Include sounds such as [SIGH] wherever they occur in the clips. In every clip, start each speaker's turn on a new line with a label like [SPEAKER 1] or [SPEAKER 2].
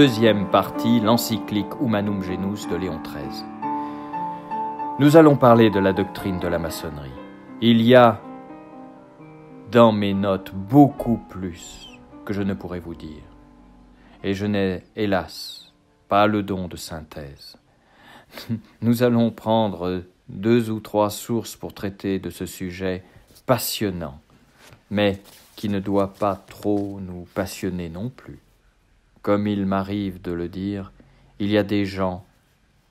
[SPEAKER 1] deuxième partie, l'encyclique Humanum Genus de Léon XIII. Nous allons parler de la doctrine de la maçonnerie. Il y a dans mes notes beaucoup plus que je ne pourrais vous dire. Et je n'ai, hélas, pas le don de synthèse. [LAUGHS] Nous allons prendre deux ou trois sources pour traiter de ce sujet passionnant, mais qui ne doit pas trop nous passionner non plus. Comme il m'arrive de le dire, il y a des gens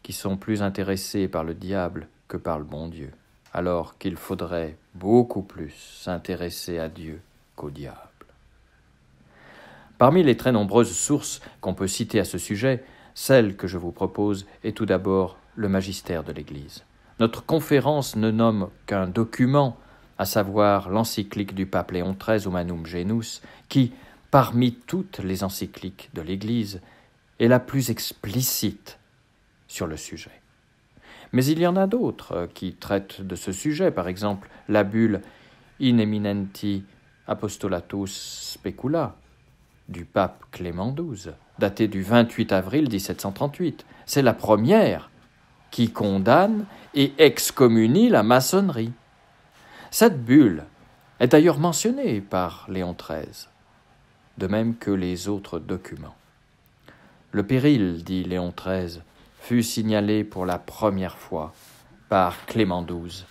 [SPEAKER 1] qui sont plus intéressés par le diable que par le bon Dieu, alors qu'il faudrait beaucoup plus s'intéresser à Dieu qu'au diable. Parmi les très nombreuses sources qu'on peut citer à ce sujet, celle que je vous propose est tout d'abord le magistère de l'Église. Notre conférence ne nomme qu'un document, à savoir l'encyclique du pape Léon XIII, Humanum Genus, qui, parmi toutes les encycliques de l'Église, est la plus explicite sur le sujet. Mais il y en a d'autres euh, qui traitent de ce sujet, par exemple la bulle In eminenti apostolatus specula du pape Clément XII, datée du 28 avril 1738. C'est la première qui condamne et excommunie la maçonnerie. Cette bulle est d'ailleurs mentionnée par Léon XIII de même que les autres documents. Le péril, dit Léon XIII, fut signalé pour la première fois par Clément XII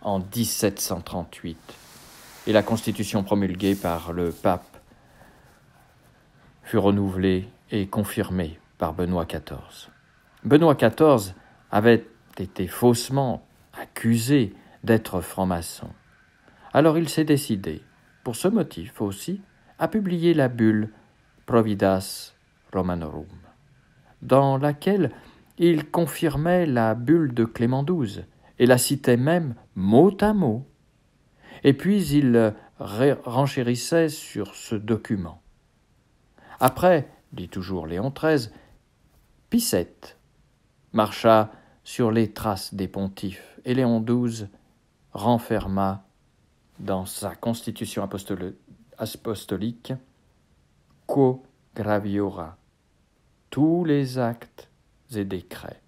[SPEAKER 1] en 1738 et la Constitution promulguée par le pape fut renouvelée et confirmée par Benoît XIV. Benoît XIV avait été faussement accusé d'être franc-maçon. Alors il s'est décidé, pour ce motif aussi, a publié la bulle Providas Romanorum, dans laquelle il confirmait la bulle de Clément XII et la citait même mot à mot. Et puis il renchérissait sur ce document. Après, dit toujours Léon XIII, Picette marcha sur les traces des pontifes et Léon XII renferma dans sa constitution apostolique apostolique quo graviora tous les actes et décrets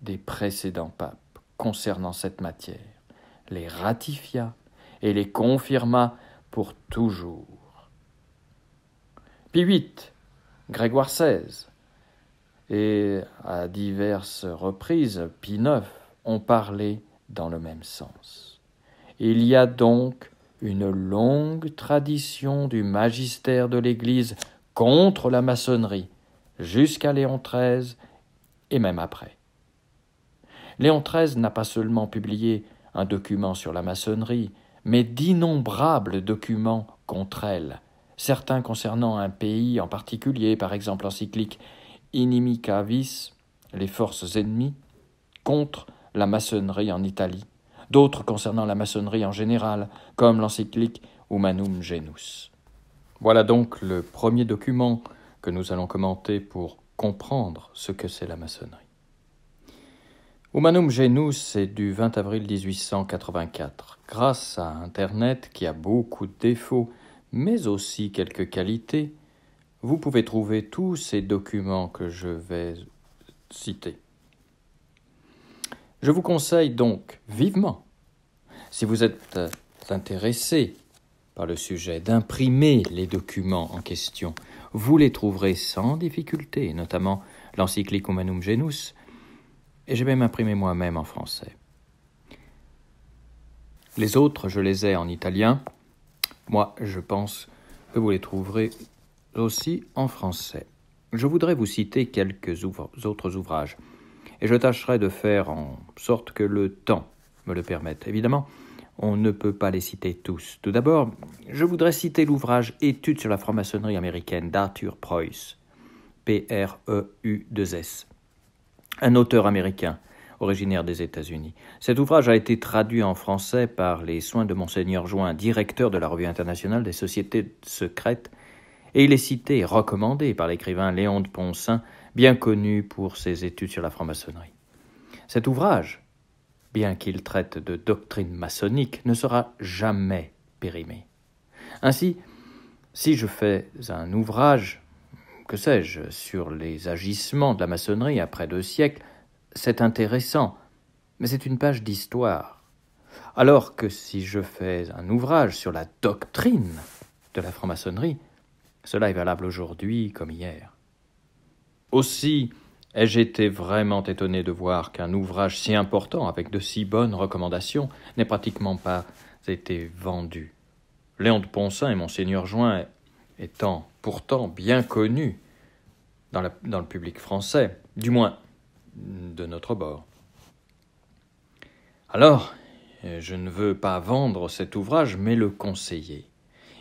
[SPEAKER 1] des précédents papes concernant cette matière, les ratifia et les confirma pour toujours. Pie VIII, Grégoire XVI et à diverses reprises Pie IX ont parlé dans le même sens. Il y a donc une longue tradition du magistère de l'Église contre la maçonnerie, jusqu'à Léon XIII et même après. Léon XIII n'a pas seulement publié un document sur la maçonnerie, mais d'innombrables documents contre elle, certains concernant un pays en particulier, par exemple l'encyclique Inimica Vis, les forces ennemies, contre la maçonnerie en Italie, d'autres concernant la maçonnerie en général, comme l'encyclique Humanum Genus. Voilà donc le premier document que nous allons commenter pour comprendre ce que c'est la maçonnerie. Humanum Genus est du 20 avril 1884. Grâce à Internet, qui a beaucoup de défauts, mais aussi quelques qualités, vous pouvez trouver tous ces documents que je vais citer. Je vous conseille donc vivement, si vous êtes euh, intéressé par le sujet, d'imprimer les documents en question. Vous les trouverez sans difficulté, notamment l'encyclique Humanum Genus, et j'ai même imprimé moi-même en français. Les autres, je les ai en italien. Moi, je pense que vous les trouverez aussi en français. Je voudrais vous citer quelques autres ouvrages et je tâcherai de faire en sorte que le temps me le permette. Évidemment, on ne peut pas les citer tous. Tout d'abord, je voudrais citer l'ouvrage Études sur la franc-maçonnerie américaine d'Arthur Preuss, P-R-E-U-2-S, e un auteur américain originaire des États-Unis. Cet ouvrage a été traduit en français par les soins de Monseigneur Join, directeur de la Revue internationale des sociétés secrètes, et il est cité et recommandé par l'écrivain Léon de Ponsin bien connu pour ses études sur la franc-maçonnerie. Cet ouvrage, bien qu'il traite de doctrine maçonnique, ne sera jamais périmé. Ainsi, si je fais un ouvrage, que sais-je, sur les agissements de la maçonnerie après deux siècles, c'est intéressant, mais c'est une page d'histoire. Alors que si je fais un ouvrage sur la doctrine de la franc-maçonnerie, cela est valable aujourd'hui comme hier. Aussi, ai-je été vraiment étonné de voir qu'un ouvrage si important, avec de si bonnes recommandations, n'ait pratiquement pas été vendu. Léon de Ponsin et Monseigneur Join étant pourtant bien connus dans, dans le public français, du moins de notre bord. Alors, je ne veux pas vendre cet ouvrage, mais le conseiller.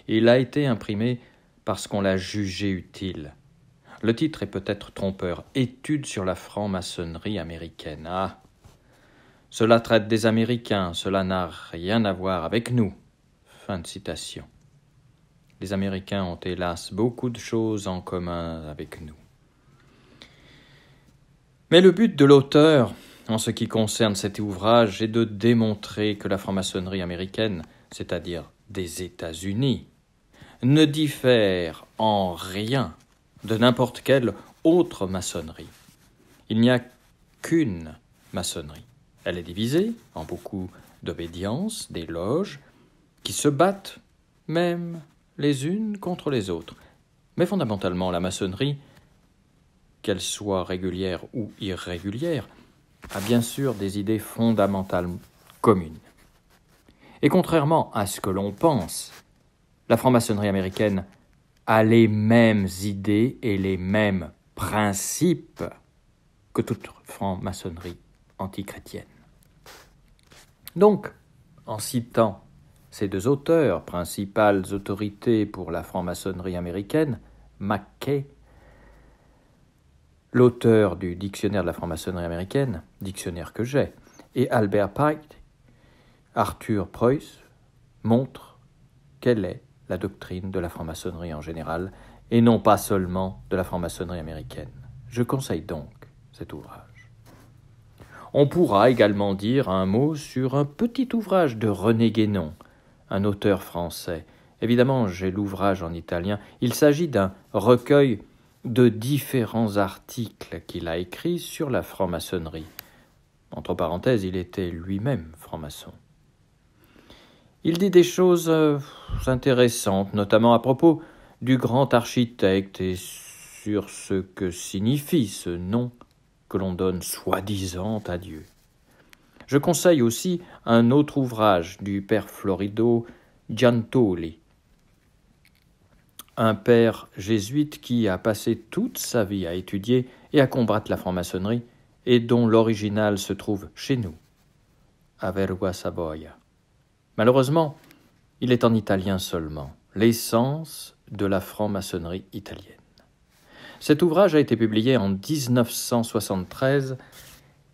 [SPEAKER 1] Il a été imprimé parce qu'on l'a jugé utile, le titre est peut-être trompeur Étude sur la franc-maçonnerie américaine. Ah Cela traite des Américains, cela n'a rien à voir avec nous. Fin de citation. Les Américains ont hélas beaucoup de choses en commun avec nous. Mais le but de l'auteur, en ce qui concerne cet ouvrage, est de démontrer que la franc-maçonnerie américaine, c'est-à-dire des États-Unis, ne diffère en rien de n'importe quelle autre maçonnerie. Il n'y a qu'une maçonnerie. Elle est divisée en beaucoup d'obédiences, des loges, qui se battent même les unes contre les autres. Mais fondamentalement, la maçonnerie, qu'elle soit régulière ou irrégulière, a bien sûr des idées fondamentales communes. Et contrairement à ce que l'on pense, la franc-maçonnerie américaine a les mêmes idées et les mêmes principes que toute franc-maçonnerie antichrétienne. Donc, en citant ces deux auteurs, principales autorités pour la franc-maçonnerie américaine, Mackay, l'auteur du dictionnaire de la franc-maçonnerie américaine, dictionnaire que j'ai, et Albert Pike, Arthur Preuss, montre quelle est la doctrine de la franc-maçonnerie en général, et non pas seulement de la franc-maçonnerie américaine. Je conseille donc cet ouvrage. On pourra également dire un mot sur un petit ouvrage de René Guénon, un auteur français. Évidemment, j'ai l'ouvrage en italien. Il s'agit d'un recueil de différents articles qu'il a écrits sur la franc-maçonnerie. Entre parenthèses, il était lui-même franc-maçon. Il dit des choses euh, intéressantes, notamment à propos du grand architecte et sur ce que signifie ce nom que l'on donne soi-disant à Dieu. Je conseille aussi un autre ouvrage du père Florido Giantoli, un père jésuite qui a passé toute sa vie à étudier et à combattre la franc-maçonnerie et dont l'original se trouve chez nous, à Savoia. Malheureusement, il est en italien seulement, l'essence de la franc-maçonnerie italienne. Cet ouvrage a été publié en 1973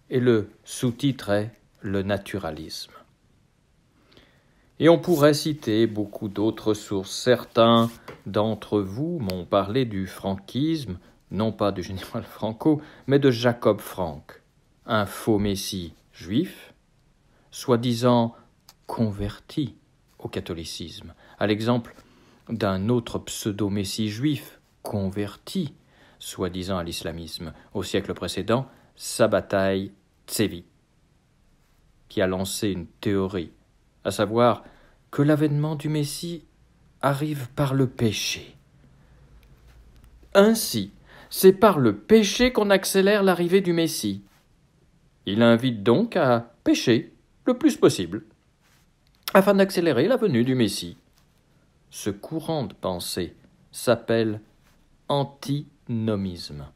[SPEAKER 1] et le sous-titre est Le naturalisme. Et on pourrait citer beaucoup d'autres sources. Certains d'entre vous m'ont parlé du franquisme, non pas du général Franco, mais de Jacob Frank, un faux messie juif, soi-disant converti au catholicisme, à l'exemple d'un autre pseudo-messie juif converti, soi-disant à l'islamisme, au siècle précédent, Sabbatai Tsevi, qui a lancé une théorie, à savoir que l'avènement du Messie arrive par le péché. Ainsi, c'est par le péché qu'on accélère l'arrivée du Messie. Il invite donc à pécher le plus possible afin d'accélérer la venue du Messie. Ce courant de pensée s'appelle antinomisme.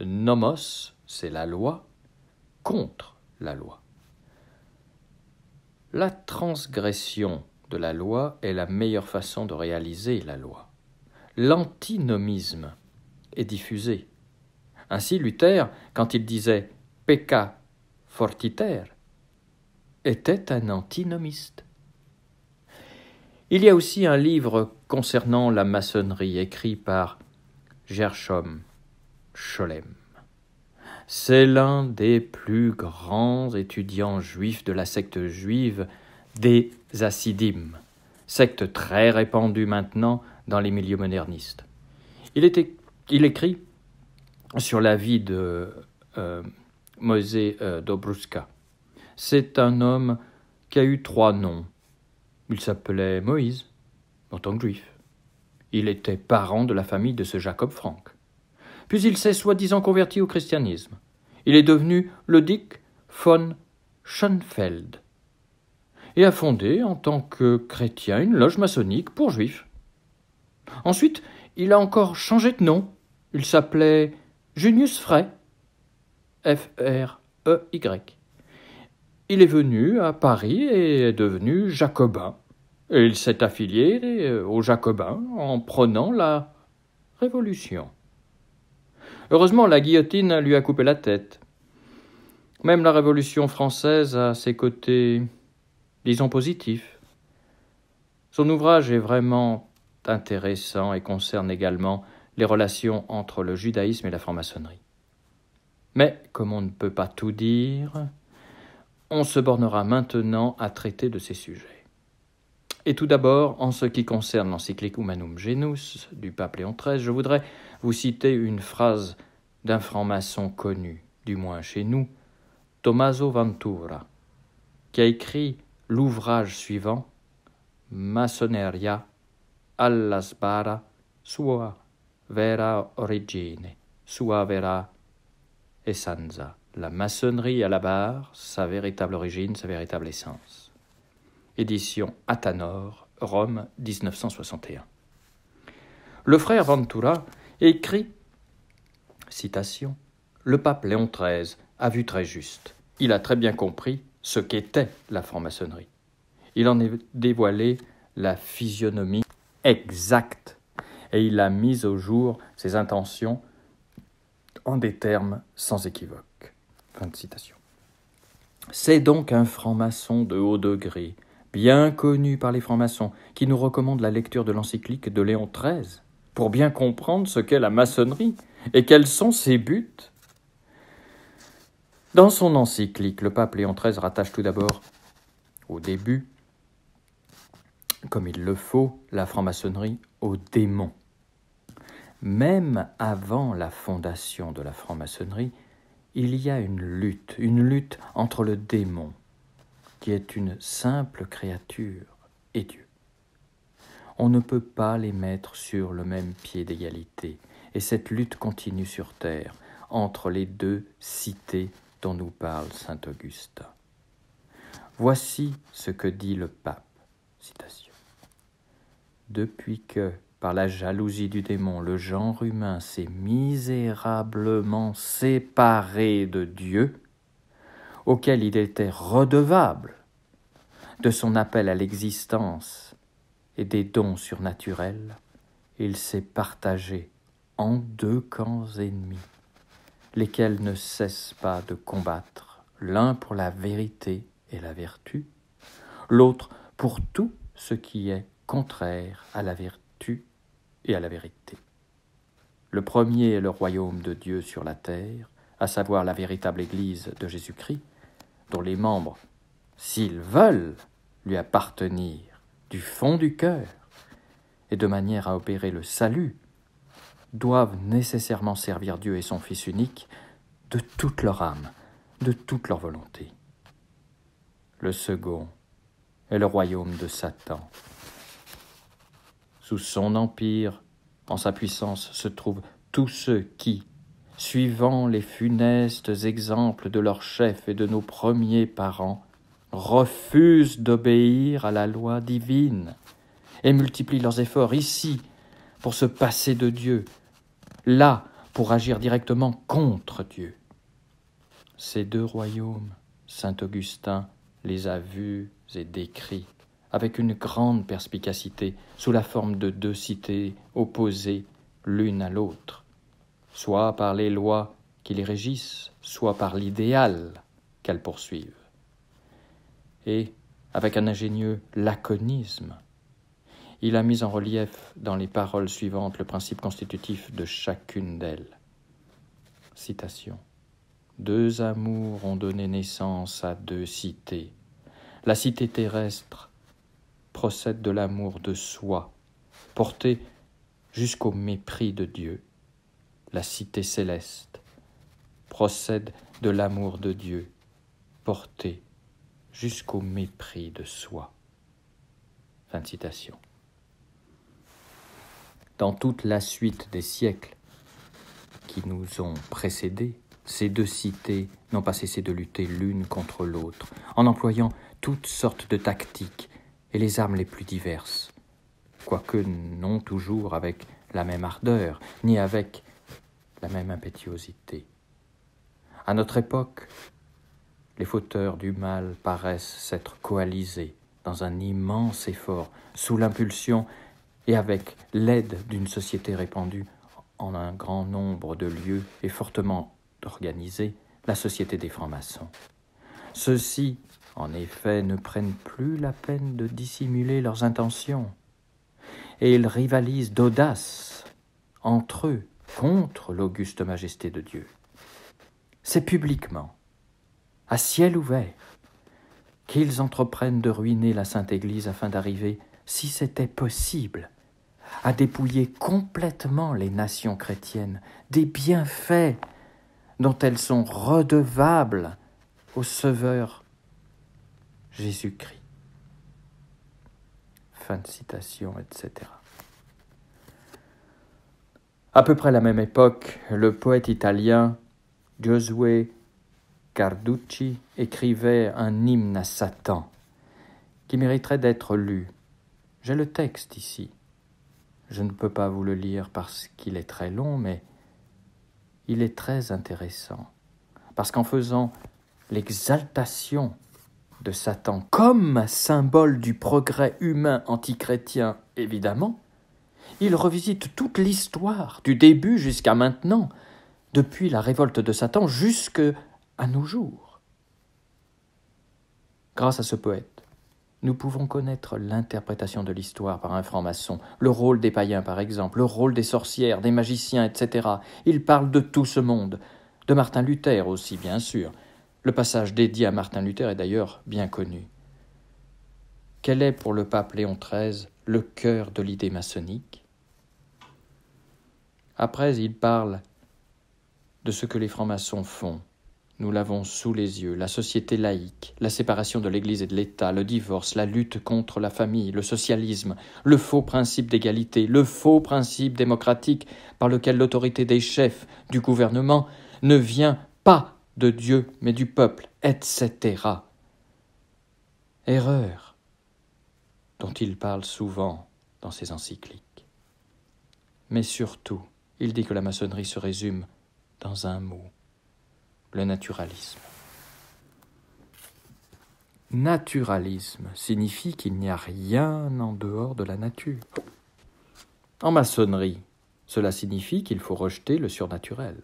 [SPEAKER 1] Nomos, c'est la loi, contre la loi. La transgression de la loi est la meilleure façon de réaliser la loi. L'antinomisme est diffusé. Ainsi Luther, quand il disait pecca fortiter, était un antinomiste. Il y a aussi un livre concernant la maçonnerie écrit par Gershom Scholem. C'est l'un des plus grands étudiants juifs de la secte juive des Assidim, secte très répandue maintenant dans les milieux modernistes. Il, écrit sur la vie de euh, Mosé euh, Dobruska. C'est un homme qui a eu trois noms il s'appelait Moïse, en tant que juif. Il était parent de la famille de ce Jacob Frank. Puis il s'est soi-disant converti au christianisme. Il est devenu Ludic von Schoenfeld et a fondé, en tant que chrétien, une loge maçonnique pour juifs. Ensuite, il a encore changé de nom. Il s'appelait Junius Frey, F-R-E-Y il est venu à Paris et est devenu jacobin. Et il s'est affilié euh, aux jacobins en prenant la Révolution. Heureusement, la guillotine lui a coupé la tête. Même la Révolution française a ses côtés, disons, positifs. Son ouvrage est vraiment intéressant et concerne également les relations entre le judaïsme et la franc-maçonnerie. Mais comme on ne peut pas tout dire, on se bornera maintenant à traiter de ces sujets. Et tout d'abord, en ce qui concerne l'encyclique Humanum Genus du pape Léon XIII, je voudrais vous citer une phrase d'un franc-maçon connu, du moins chez nous, Tommaso Ventura, qui a écrit l'ouvrage suivant Massoneria alla sbara sua vera origine, sua vera essenza la maçonnerie à la barre, sa véritable origine, sa véritable essence. Édition Athanor, Rome 1961. Le frère Ventura écrit Citation Le pape Léon XIII a vu très juste. Il a très bien compris ce qu'était la franc-maçonnerie. Il en a dévoilé la physionomie exacte et il a mis au jour ses intentions en des termes sans équivoque citation. C'est donc un franc-maçon de haut degré, bien connu par les francs-maçons, qui nous recommande la lecture de l'encyclique de Léon XIII pour bien comprendre ce qu'est la maçonnerie et quels sont ses buts. Dans son encyclique, le pape Léon XIII rattache tout d'abord au début, comme il le faut, la franc-maçonnerie au démon. Même avant la fondation de la franc-maçonnerie, il y a une lutte, une lutte entre le démon, qui est une simple créature, et Dieu. On ne peut pas les mettre sur le même pied d'égalité, et cette lutte continue sur Terre entre les deux cités dont nous parle Saint Augustin. Voici ce que dit le pape. Citation. Depuis que par la jalousie du démon, le genre humain s'est misérablement séparé de Dieu, auquel il était redevable de son appel à l'existence et des dons surnaturels, il s'est partagé en deux camps ennemis, lesquels ne cessent pas de combattre, l'un pour la vérité et la vertu, l'autre pour tout ce qui est contraire à la vertu et à la vérité. Le premier est le royaume de Dieu sur la terre, à savoir la véritable Église de Jésus-Christ, dont les membres, s'ils veulent, lui appartenir du fond du cœur, et de manière à opérer le salut, doivent nécessairement servir Dieu et son Fils unique de toute leur âme, de toute leur volonté. Le second est le royaume de Satan, sous son empire, en sa puissance, se trouvent tous ceux qui, suivant les funestes exemples de leurs chefs et de nos premiers parents, refusent d'obéir à la loi divine et multiplient leurs efforts ici pour se passer de Dieu, là pour agir directement contre Dieu. Ces deux royaumes, Saint Augustin les a vus et décrits avec une grande perspicacité, sous la forme de deux cités opposées l'une à l'autre, soit par les lois qui les régissent, soit par l'idéal qu'elles poursuivent. Et, avec un ingénieux laconisme, il a mis en relief dans les paroles suivantes le principe constitutif de chacune d'elles. Citation. Deux amours ont donné naissance à deux cités. La cité terrestre procède de l'amour de soi, porté jusqu'au mépris de Dieu. La cité céleste procède de l'amour de Dieu, porté jusqu'au mépris de soi. Fin de citation. Dans toute la suite des siècles qui nous ont précédés, ces deux cités n'ont pas cessé de lutter l'une contre l'autre, en employant toutes sortes de tactiques et les armes les plus diverses, quoique non toujours avec la même ardeur, ni avec la même impétuosité. À notre époque, les fauteurs du mal paraissent s'être coalisés dans un immense effort, sous l'impulsion et avec l'aide d'une société répandue en un grand nombre de lieux et fortement organisée, la société des francs-maçons. Ceux-ci en effet, ne prennent plus la peine de dissimuler leurs intentions, et ils rivalisent d'audace entre eux contre l'auguste majesté de Dieu. C'est publiquement, à ciel ouvert, qu'ils entreprennent de ruiner la Sainte Église afin d'arriver, si c'était possible, à dépouiller complètement les nations chrétiennes des bienfaits dont elles sont redevables au Sauveur Jésus-Christ. Fin de citation, etc. À peu près la même époque, le poète italien Giosuè Carducci écrivait un hymne à Satan qui mériterait d'être lu. J'ai le texte ici. Je ne peux pas vous le lire parce qu'il est très long, mais il est très intéressant. Parce qu'en faisant l'exaltation de Satan comme symbole du progrès humain antichrétien, évidemment, il revisite toute l'histoire, du début jusqu'à maintenant, depuis la révolte de Satan jusqu'à nos jours. Grâce à ce poète, nous pouvons connaître l'interprétation de l'histoire par un franc-maçon, le rôle des païens par exemple, le rôle des sorcières, des magiciens, etc. Il parle de tout ce monde, de Martin Luther aussi bien sûr, le passage dédié à Martin Luther est d'ailleurs bien connu. Quel est pour le pape Léon XIII le cœur de l'idée maçonnique Après, il parle de ce que les francs-maçons font. Nous l'avons sous les yeux, la société laïque, la séparation de l'Église et de l'État, le divorce, la lutte contre la famille, le socialisme, le faux principe d'égalité, le faux principe démocratique par lequel l'autorité des chefs du gouvernement ne vient pas de Dieu, mais du peuple, etc. Erreur dont il parle souvent dans ses encycliques. Mais surtout, il dit que la maçonnerie se résume dans un mot, le naturalisme. Naturalisme signifie qu'il n'y a rien en dehors de la nature. En maçonnerie, cela signifie qu'il faut rejeter le surnaturel.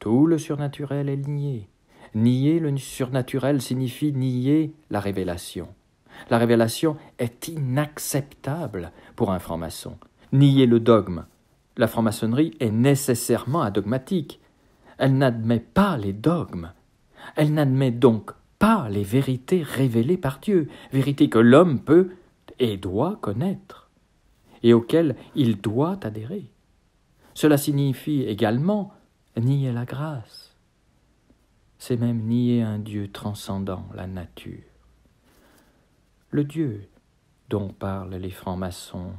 [SPEAKER 1] Tout le surnaturel est nié. Nier le surnaturel signifie nier la révélation. La révélation est inacceptable pour un franc-maçon. Nier le dogme. La franc-maçonnerie est nécessairement adogmatique. Elle n'admet pas les dogmes. Elle n'admet donc pas les vérités révélées par Dieu, vérités que l'homme peut et doit connaître, et auxquelles il doit adhérer. Cela signifie également Nier la grâce, c'est même nier un Dieu transcendant la nature. Le Dieu dont parlent les francs-maçons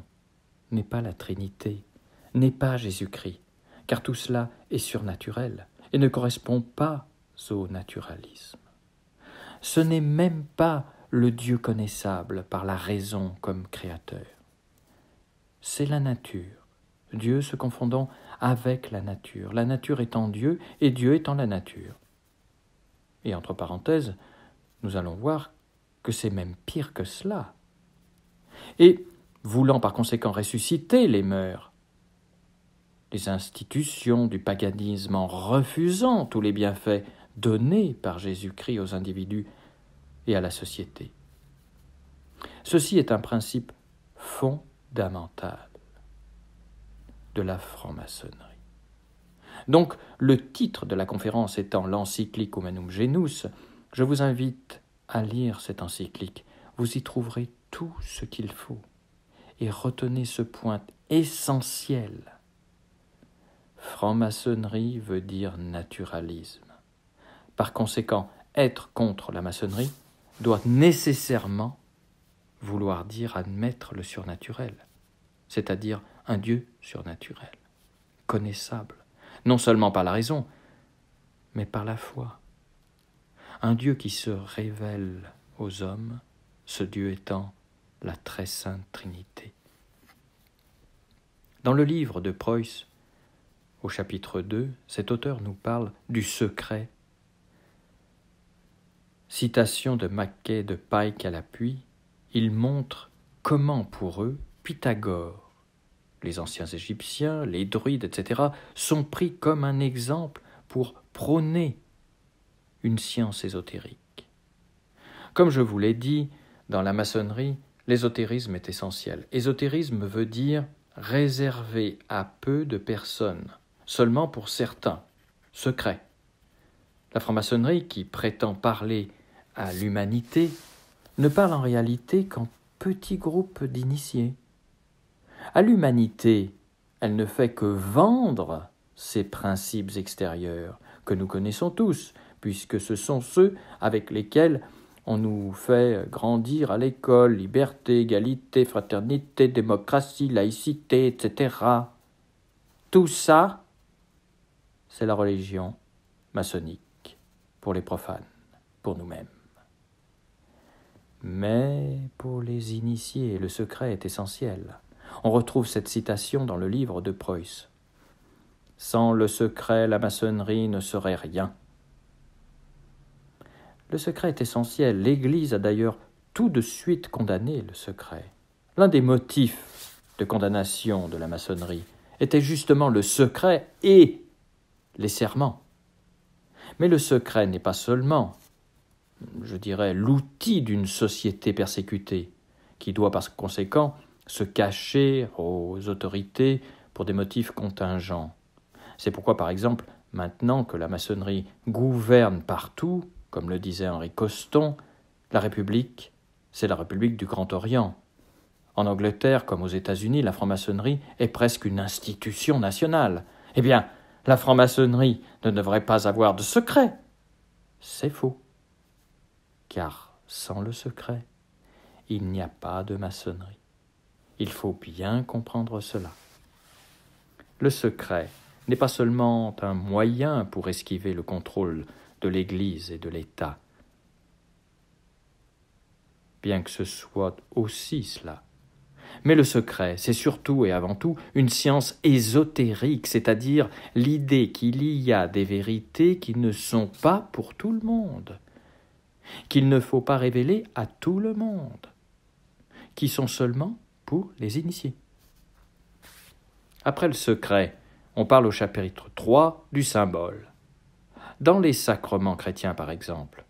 [SPEAKER 1] n'est pas la Trinité, n'est pas Jésus-Christ, car tout cela est surnaturel et ne correspond pas au naturalisme. Ce n'est même pas le Dieu connaissable par la raison comme créateur. C'est la nature, Dieu se confondant avec la nature, la nature étant Dieu et Dieu étant la nature. Et entre parenthèses, nous allons voir que c'est même pire que cela. Et, voulant par conséquent ressusciter les mœurs, les institutions du paganisme en refusant tous les bienfaits donnés par Jésus-Christ aux individus et à la société. Ceci est un principe fondamental de la franc-maçonnerie. Donc, le titre de la conférence étant l'encyclique Humanum Genus, je vous invite à lire cette encyclique. Vous y trouverez tout ce qu'il faut. Et retenez ce point essentiel. Franc-maçonnerie veut dire naturalisme. Par conséquent, être contre la maçonnerie doit nécessairement vouloir dire admettre le surnaturel, c'est-à-dire un Dieu surnaturel, connaissable, non seulement par la raison, mais par la foi. Un Dieu qui se révèle aux hommes, ce Dieu étant la très sainte Trinité. Dans le livre de Preuss, au chapitre 2, cet auteur nous parle du secret. Citation de Maquet de Pike à l'appui, il montre comment pour eux Pythagore les anciens Égyptiens, les druides, etc., sont pris comme un exemple pour prôner une science ésotérique. Comme je vous l'ai dit, dans la maçonnerie, l'ésotérisme est essentiel. Ésotérisme veut dire réservé à peu de personnes, seulement pour certains, secrets. La franc-maçonnerie, qui prétend parler à l'humanité, ne parle en réalité qu'en petits groupes d'initiés. À l'humanité, elle ne fait que vendre ces principes extérieurs que nous connaissons tous, puisque ce sont ceux avec lesquels on nous fait grandir à l'école, liberté, égalité, fraternité, démocratie, laïcité, etc. Tout ça, c'est la religion maçonnique pour les profanes, pour nous-mêmes. Mais pour les initiés, le secret est essentiel. On retrouve cette citation dans le livre de Preuss. Sans le secret, la maçonnerie ne serait rien. Le secret est essentiel. L'Église a d'ailleurs tout de suite condamné le secret. L'un des motifs de condamnation de la maçonnerie était justement le secret et les serments. Mais le secret n'est pas seulement, je dirais, l'outil d'une société persécutée, qui doit par conséquent se cacher aux autorités pour des motifs contingents. C'est pourquoi, par exemple, maintenant que la maçonnerie gouverne partout, comme le disait Henri Coston, la République, c'est la République du Grand Orient. En Angleterre comme aux États-Unis, la franc-maçonnerie est presque une institution nationale. Eh bien, la franc-maçonnerie ne devrait pas avoir de secret. C'est faux. Car sans le secret, il n'y a pas de maçonnerie. Il faut bien comprendre cela. Le secret n'est pas seulement un moyen pour esquiver le contrôle de l'Église et de l'État, bien que ce soit aussi cela. Mais le secret, c'est surtout et avant tout une science ésotérique, c'est-à-dire l'idée qu'il y a des vérités qui ne sont pas pour tout le monde, qu'il ne faut pas révéler à tout le monde, qui sont seulement les initiés. Après le secret, on parle au chapitre 3 du symbole. Dans les sacrements chrétiens, par exemple,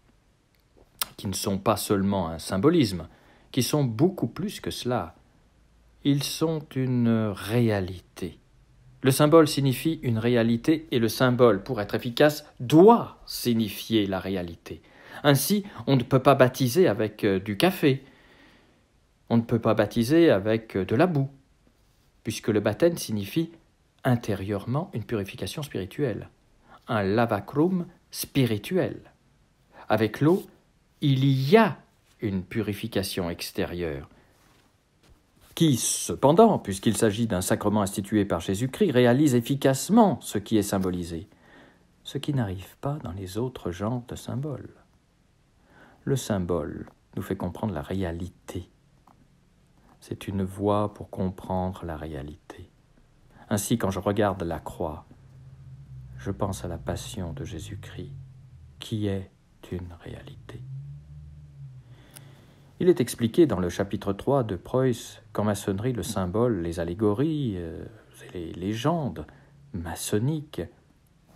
[SPEAKER 1] qui ne sont pas seulement un symbolisme, qui sont beaucoup plus que cela, ils sont une réalité. Le symbole signifie une réalité et le symbole, pour être efficace, doit signifier la réalité. Ainsi, on ne peut pas baptiser avec euh, du café, on ne peut pas baptiser avec euh, de la boue, puisque le baptême signifie intérieurement une purification spirituelle, un lavacrum spirituel. Avec l'eau, il y a une purification extérieure, qui, cependant, puisqu'il s'agit d'un sacrement institué par Jésus-Christ, réalise efficacement ce qui est symbolisé, ce qui n'arrive pas dans les autres genres de symboles. Le symbole nous fait comprendre la réalité c'est une voie pour comprendre la réalité. Ainsi, quand je regarde la croix, je pense à la passion de Jésus-Christ, qui est une réalité. Il est expliqué dans le chapitre 3 de Preuss qu'en maçonnerie, le symbole, les allégories euh, et les légendes maçonniques,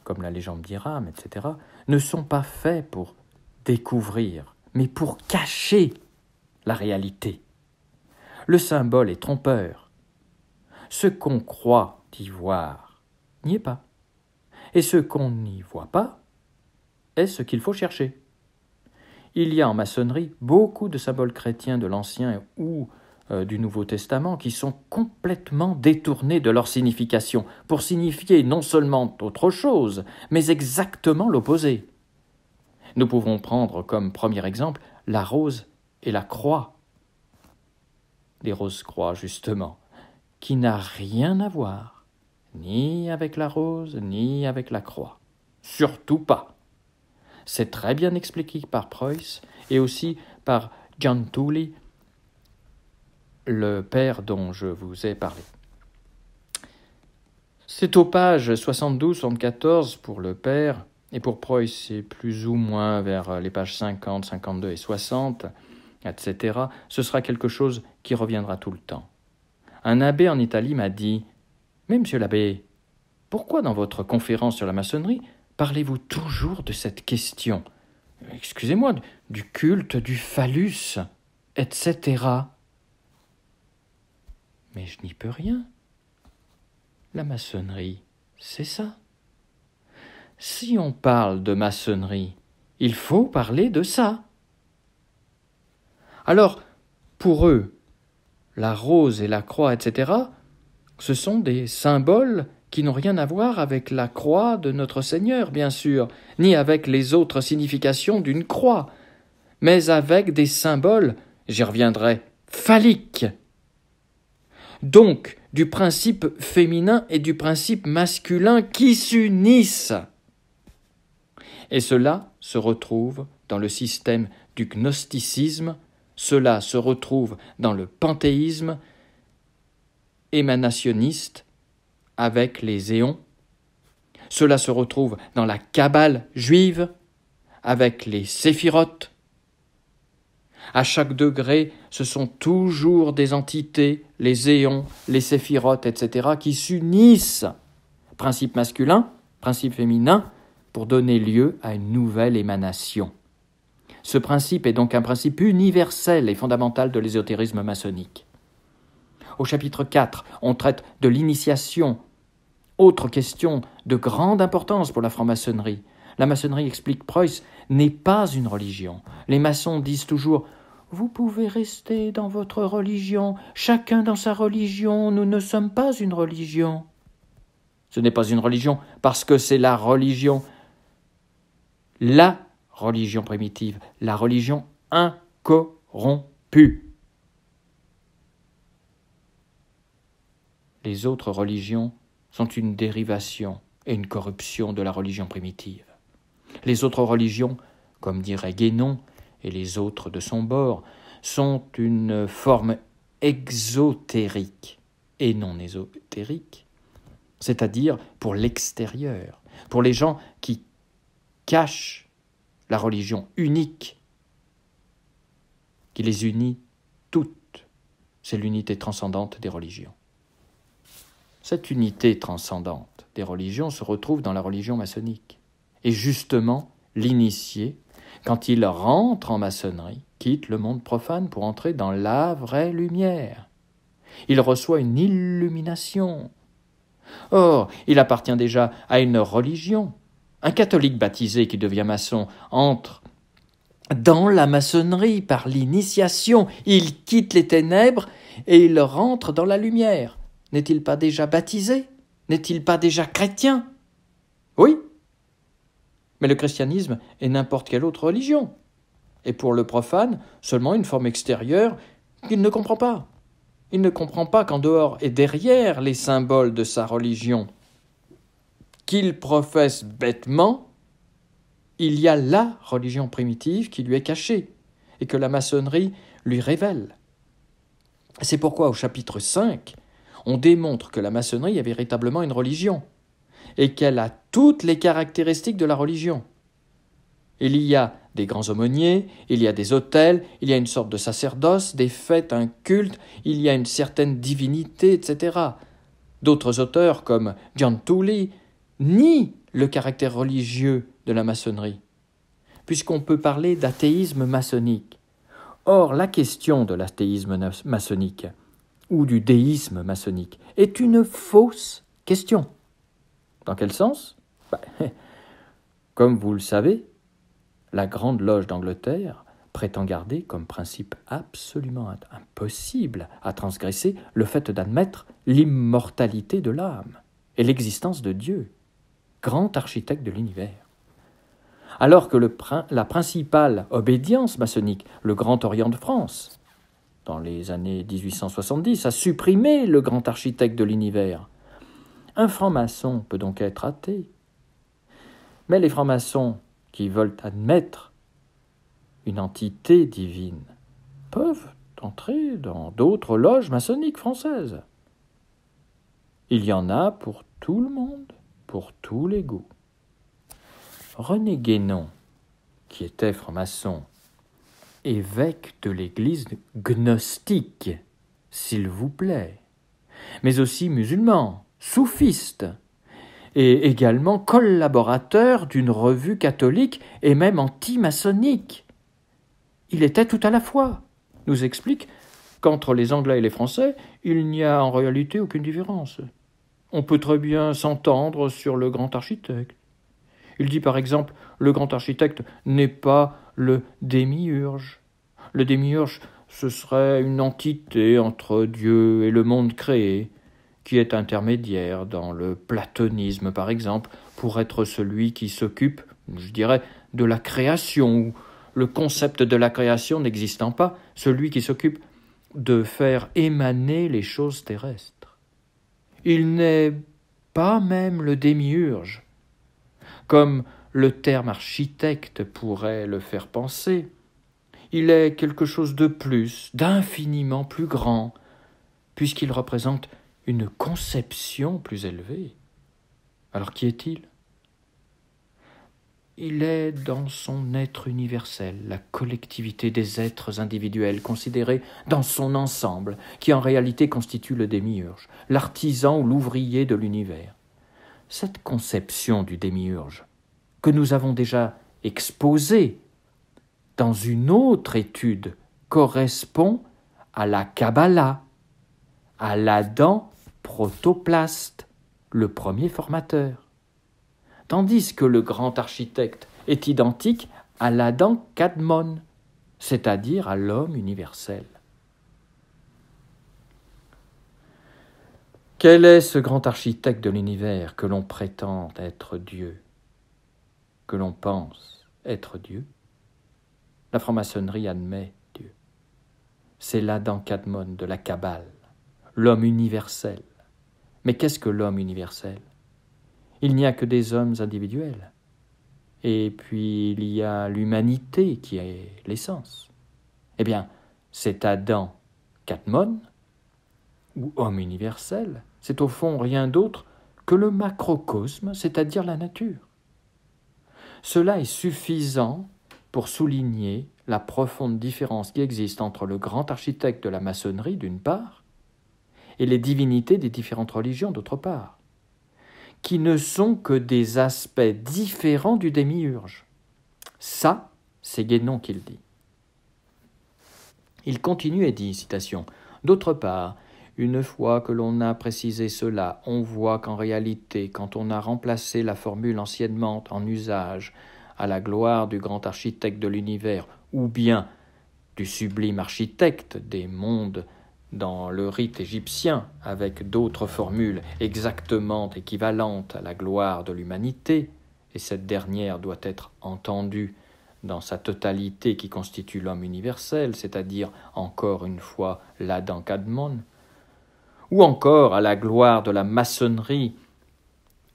[SPEAKER 1] comme la légende d'Iram, etc., ne sont pas faits pour découvrir, mais pour cacher la réalité le symbole est trompeur. Ce qu'on croit y voir n'y est pas. Et ce qu'on n'y voit pas est ce qu'il faut chercher. Il y a en maçonnerie beaucoup de symboles chrétiens de l'Ancien ou euh, du Nouveau Testament qui sont complètement détournés de leur signification pour signifier non seulement autre chose, mais exactement l'opposé. Nous pouvons prendre comme premier exemple la rose et la croix des Rose-Croix, justement, qui n'a rien à voir, ni avec la rose, ni avec la croix. Surtout pas. C'est très bien expliqué par Preuss et aussi par John le père dont je vous ai parlé. C'est aux pages 72-74 pour le père, et pour Preuss, c'est plus ou moins vers les pages 50, 52 et 60 etc., ce sera quelque chose qui reviendra tout le temps. Un abbé en Italie m'a dit Mais monsieur l'abbé, pourquoi dans votre conférence sur la maçonnerie parlez-vous toujours de cette question Excusez-moi, du culte du phallus, etc. Mais je n'y peux rien. La maçonnerie, c'est ça. Si on parle de maçonnerie, il faut parler de ça. Alors, pour eux, la rose et la croix, etc., ce sont des symboles qui n'ont rien à voir avec la croix de notre Seigneur, bien sûr, ni avec les autres significations d'une croix, mais avec des symboles, j'y reviendrai, phalliques. Donc, du principe féminin et du principe masculin qui s'unissent. Et cela se retrouve dans le système du gnosticisme cela se retrouve dans le panthéisme émanationniste avec les éons. Cela se retrouve dans la cabale juive avec les séphirotes. À chaque degré, ce sont toujours des entités, les éons, les séphirotes, etc., qui s'unissent. Principe masculin, principe féminin, pour donner lieu à une nouvelle émanation. Ce principe est donc un principe universel et fondamental de l'ésotérisme maçonnique. Au chapitre 4, on traite de l'initiation, autre question de grande importance pour la franc-maçonnerie. La maçonnerie, explique Preuss, n'est pas une religion. Les maçons disent toujours Vous pouvez rester dans votre religion, chacun dans sa religion, nous ne sommes pas une religion. Ce n'est pas une religion parce que c'est la religion. La religion primitive, la religion incorrompue. Les autres religions sont une dérivation et une corruption de la religion primitive. Les autres religions, comme dirait Guénon et les autres de son bord, sont une forme exotérique et non ésotérique, c'est-à-dire pour l'extérieur, pour les gens qui cachent la religion unique qui les unit toutes. C'est l'unité transcendante des religions. Cette unité transcendante des religions se retrouve dans la religion maçonnique. Et justement, l'initié, quand il rentre en maçonnerie, quitte le monde profane pour entrer dans la vraie lumière. Il reçoit une illumination. Or, il appartient déjà à une religion un catholique baptisé qui devient maçon entre dans la maçonnerie par l'initiation, il quitte les ténèbres et il rentre dans la lumière. N'est-il pas déjà baptisé N'est-il pas déjà chrétien Oui. Mais le christianisme est n'importe quelle autre religion, et pour le profane, seulement une forme extérieure qu'il ne comprend pas. Il ne comprend pas qu'en dehors et derrière les symboles de sa religion, qu'il professe bêtement, il y a la religion primitive qui lui est cachée et que la maçonnerie lui révèle. C'est pourquoi au chapitre 5, on démontre que la maçonnerie est véritablement une religion et qu'elle a toutes les caractéristiques de la religion. Il y a des grands aumôniers, il y a des autels, il y a une sorte de sacerdoce, des fêtes, un culte, il y a une certaine divinité, etc. D'autres auteurs comme John ni le caractère religieux de la maçonnerie, puisqu'on peut parler d'athéisme maçonnique. Or, la question de l'athéisme maçonnique, ou du déisme maçonnique, est une fausse question. Dans quel sens bah, [LAUGHS] Comme vous le savez, la Grande Loge d'Angleterre prétend garder comme principe absolument impossible à transgresser le fait d'admettre l'immortalité de l'âme et l'existence de Dieu grand architecte de l'univers. Alors que la principale obédience maçonnique, le Grand Orient de France, dans les années 1870, a supprimé le grand architecte de l'univers. Un franc-maçon peut donc être athée. Mais les francs-maçons qui veulent admettre une entité divine peuvent entrer dans d'autres loges maçonniques françaises. Il y en a pour tout le monde pour tous les goûts. René Guénon, qui était franc-maçon, évêque de l'Église gnostique, s'il vous plaît, mais aussi musulman, soufiste, et également collaborateur d'une revue catholique et même anti Il était tout à la fois, nous explique qu'entre les Anglais et les Français, il n'y a en réalité aucune différence. On peut très bien s'entendre sur le grand architecte. Il dit par exemple le grand architecte n'est pas le démiurge. Le démiurge, ce serait une entité entre Dieu et le monde créé, qui est intermédiaire dans le platonisme par exemple, pour être celui qui s'occupe, je dirais, de la création, ou le concept de la création n'existant pas, celui qui s'occupe de faire émaner les choses terrestres il n'est pas même le démiurge, comme le terme architecte pourrait le faire penser. Il est quelque chose de plus, d'infiniment plus grand, puisqu'il représente une conception plus élevée. Alors qui est-il il est dans son être universel, la collectivité des êtres individuels considérés dans son ensemble, qui en réalité constitue le démiurge, l'artisan ou l'ouvrier de l'univers. Cette conception du démiurge, que nous avons déjà exposée dans une autre étude, correspond à la Kabbalah, à l'Adam protoplaste, le premier formateur tandis que le grand architecte est identique à l'Adam cadmon c'est-à-dire à, l'homme universel. Quel est ce grand architecte de l'univers que l'on prétend être Dieu, que l'on pense être Dieu La franc-maçonnerie admet Dieu. C'est l'Adam Kadmon de la Kabbale, l'homme universel. Mais qu'est-ce que l'homme universel il n'y a que des hommes individuels. Et puis il y a l'humanité qui est l'essence. Eh bien, c'est Adam Catmon, ou homme universel, c'est au fond rien d'autre que le macrocosme, c'est-à-dire la nature. Cela est suffisant pour souligner la profonde différence qui existe entre le grand architecte de la maçonnerie, d'une part, et les divinités des différentes religions, d'autre part qui ne sont que des aspects différents du démiurge. Ça, c'est Guénon qu'il dit. Il continue et dit, citation, D'autre part, une fois que l'on a précisé cela, on voit qu'en réalité, quand on a remplacé la formule anciennement en usage à la gloire du grand architecte de l'univers, ou bien du sublime architecte des mondes dans le rite égyptien avec d'autres formules exactement équivalentes à la gloire de l'humanité, et cette dernière doit être entendue dans sa totalité qui constitue l'homme universel, c'est-à-dire encore une fois l'Adam Kadmon, ou encore à la gloire de la maçonnerie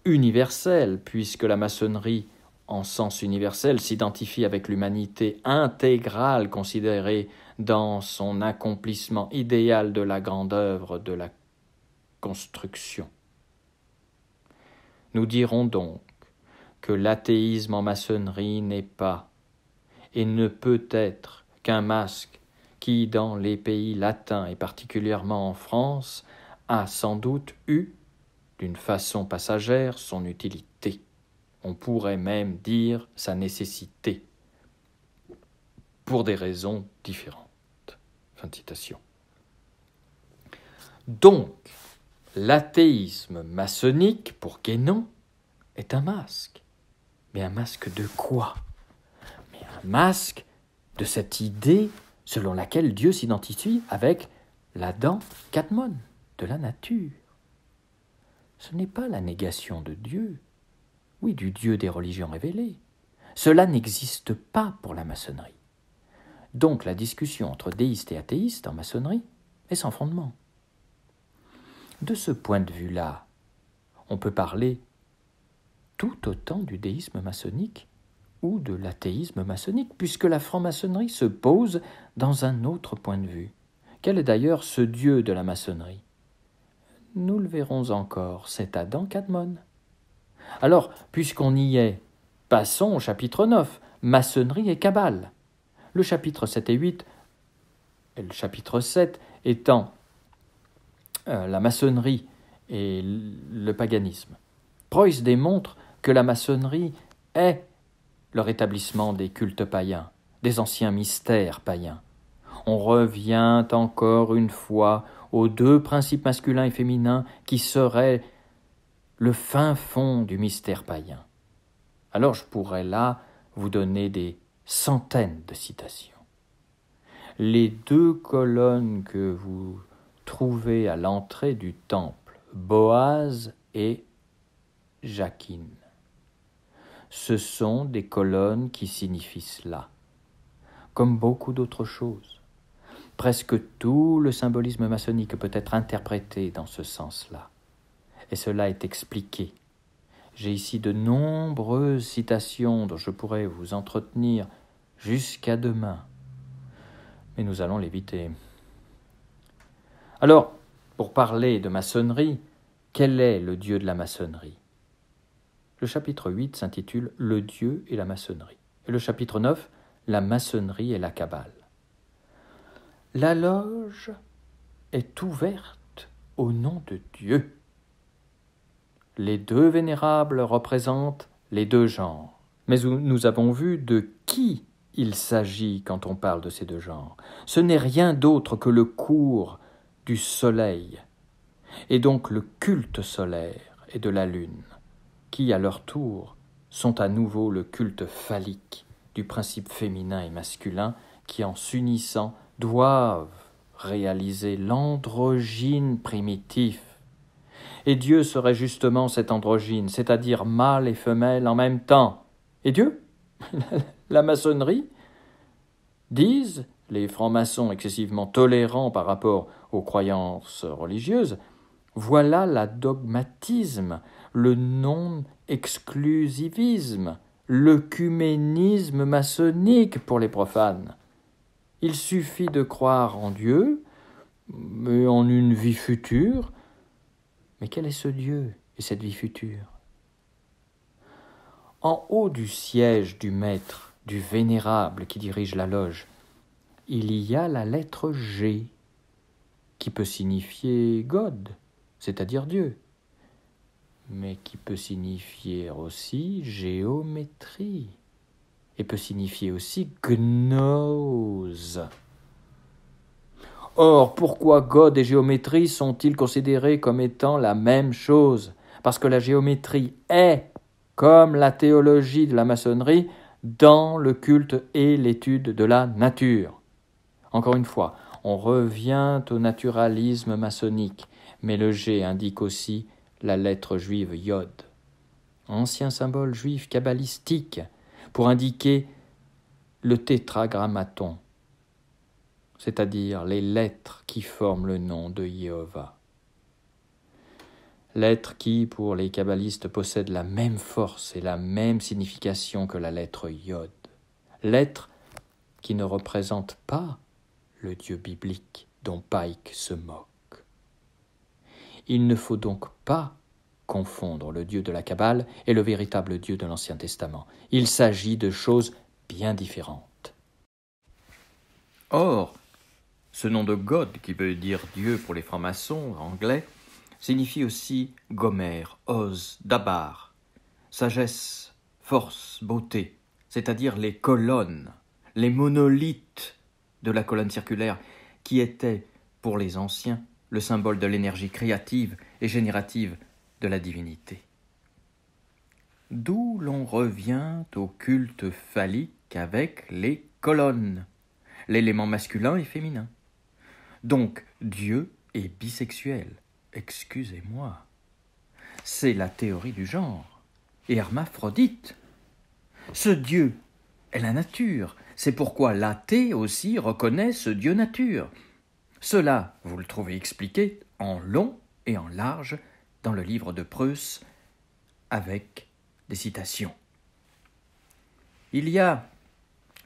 [SPEAKER 1] universelle, puisque la maçonnerie en sens universel, s'identifie avec l'humanité intégrale considérée dans son accomplissement idéal de la grande œuvre de la construction. Nous dirons donc que l'athéisme en maçonnerie n'est pas et ne peut être qu'un masque qui, dans les pays latins et particulièrement en France, a sans doute eu, d'une façon passagère, son utilité on pourrait même dire sa nécessité, pour des raisons différentes. Fin de citation. Donc, l'athéisme maçonnique, pour Guénon, est un masque. Mais un masque de quoi Mais un masque de cette idée selon laquelle Dieu s'identifie avec la dent de la nature. Ce n'est pas la négation de Dieu, oui, du Dieu des religions révélées. Cela n'existe pas pour la maçonnerie. Donc la discussion entre déistes et athéistes en maçonnerie est sans fondement. De ce point de vue-là, on peut parler tout autant du déisme maçonnique ou de l'athéisme maçonnique, puisque la franc-maçonnerie se pose dans un autre point de vue. Quel est d'ailleurs ce dieu de la maçonnerie Nous le verrons encore, c'est Adam Cadmon. Alors, puisqu'on y est, passons au chapitre 9, maçonnerie et cabale. Le chapitre 7 et 8, et le chapitre 7 étant euh, la maçonnerie et le paganisme. Preuss démontre que la maçonnerie est le rétablissement des cultes païens, des anciens mystères païens. On revient encore une fois aux deux principes masculins et féminins qui seraient le fin fond du mystère païen. Alors je pourrais là vous donner des centaines de citations. Les deux colonnes que vous trouvez à l'entrée du temple, Boaz et Jacquine, ce sont des colonnes qui signifient cela, comme beaucoup d'autres choses. Presque tout le symbolisme maçonnique peut être interprété dans ce sens-là et cela est expliqué. J'ai ici de nombreuses citations dont je pourrais vous entretenir jusqu'à demain. Mais nous allons l'éviter. Alors, pour parler de maçonnerie, quel est le dieu de la maçonnerie Le chapitre 8 s'intitule Le dieu et la maçonnerie. Et le chapitre 9, La maçonnerie et la cabale. La loge est ouverte au nom de Dieu les deux vénérables représentent les deux genres. Mais nous avons vu de qui il s'agit quand on parle de ces deux genres. Ce n'est rien d'autre que le cours du soleil, et donc le culte solaire et de la lune, qui à leur tour sont à nouveau le culte phallique du principe féminin et masculin qui en s'unissant doivent réaliser l'androgyne primitif et Dieu serait justement cet androgyne, c'est-à-dire mâle et femelle en même temps. Et Dieu [LAUGHS] La maçonnerie Disent les francs-maçons excessivement tolérants par rapport aux croyances religieuses, voilà la dogmatisme, le non-exclusivisme, l'œcuménisme maçonnique pour les profanes. Il suffit de croire en Dieu, mais en une vie future, mais quel est ce Dieu et cette vie future En haut du siège du maître, du vénérable qui dirige la loge, il y a la lettre G, qui peut signifier God, c'est-à-dire Dieu, mais qui peut signifier aussi géométrie, et peut signifier aussi gnose. Or, pourquoi God et géométrie sont-ils considérés comme étant la même chose Parce que la géométrie est, comme la théologie de la maçonnerie, dans le culte et l'étude de la nature. Encore une fois, on revient au naturalisme maçonnique, mais le G indique aussi la lettre juive Yod, ancien symbole juif kabbalistique, pour indiquer le tétragrammaton, c'est-à-dire les lettres qui forment le nom de Jéhovah. Lettres qui, pour les kabbalistes, possède la même force et la même signification que la lettre Yod. Lettre qui ne représente pas le Dieu biblique dont Pike se moque. Il ne faut donc pas confondre le Dieu de la Kabbale et le véritable Dieu de l'Ancien Testament. Il s'agit de choses bien différentes. Or, ce nom de God, qui veut dire Dieu pour les francs-maçons anglais, signifie aussi Gomère, Oz, Dabar, sagesse, force, beauté, c'est-à-dire les colonnes, les monolithes de la colonne circulaire, qui étaient, pour les anciens, le symbole de l'énergie créative et générative de la divinité. D'où l'on revient au culte phallique avec les colonnes, l'élément masculin et féminin. Donc Dieu est bisexuel. Excusez-moi. C'est la théorie du genre. Et hermaphrodite. Ce Dieu est la nature. C'est pourquoi l'athée aussi reconnaît ce Dieu nature. Cela, vous le trouvez expliqué en long et en large dans le livre de Preuss avec des citations. Il y a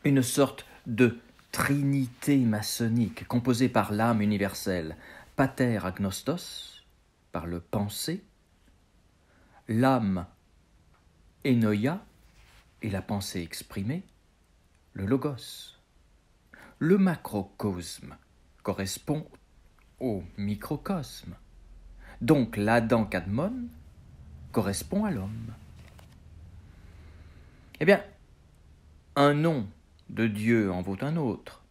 [SPEAKER 1] une sorte de trinité maçonnique composée par l'âme universelle, pater agnostos, par le pensée, l'âme enoia et la pensée exprimée, le logos. Le macrocosme correspond au microcosme. Donc l'Adam Cadmon correspond à l'homme. Eh bien, un nom de Dieu en vaut un autre.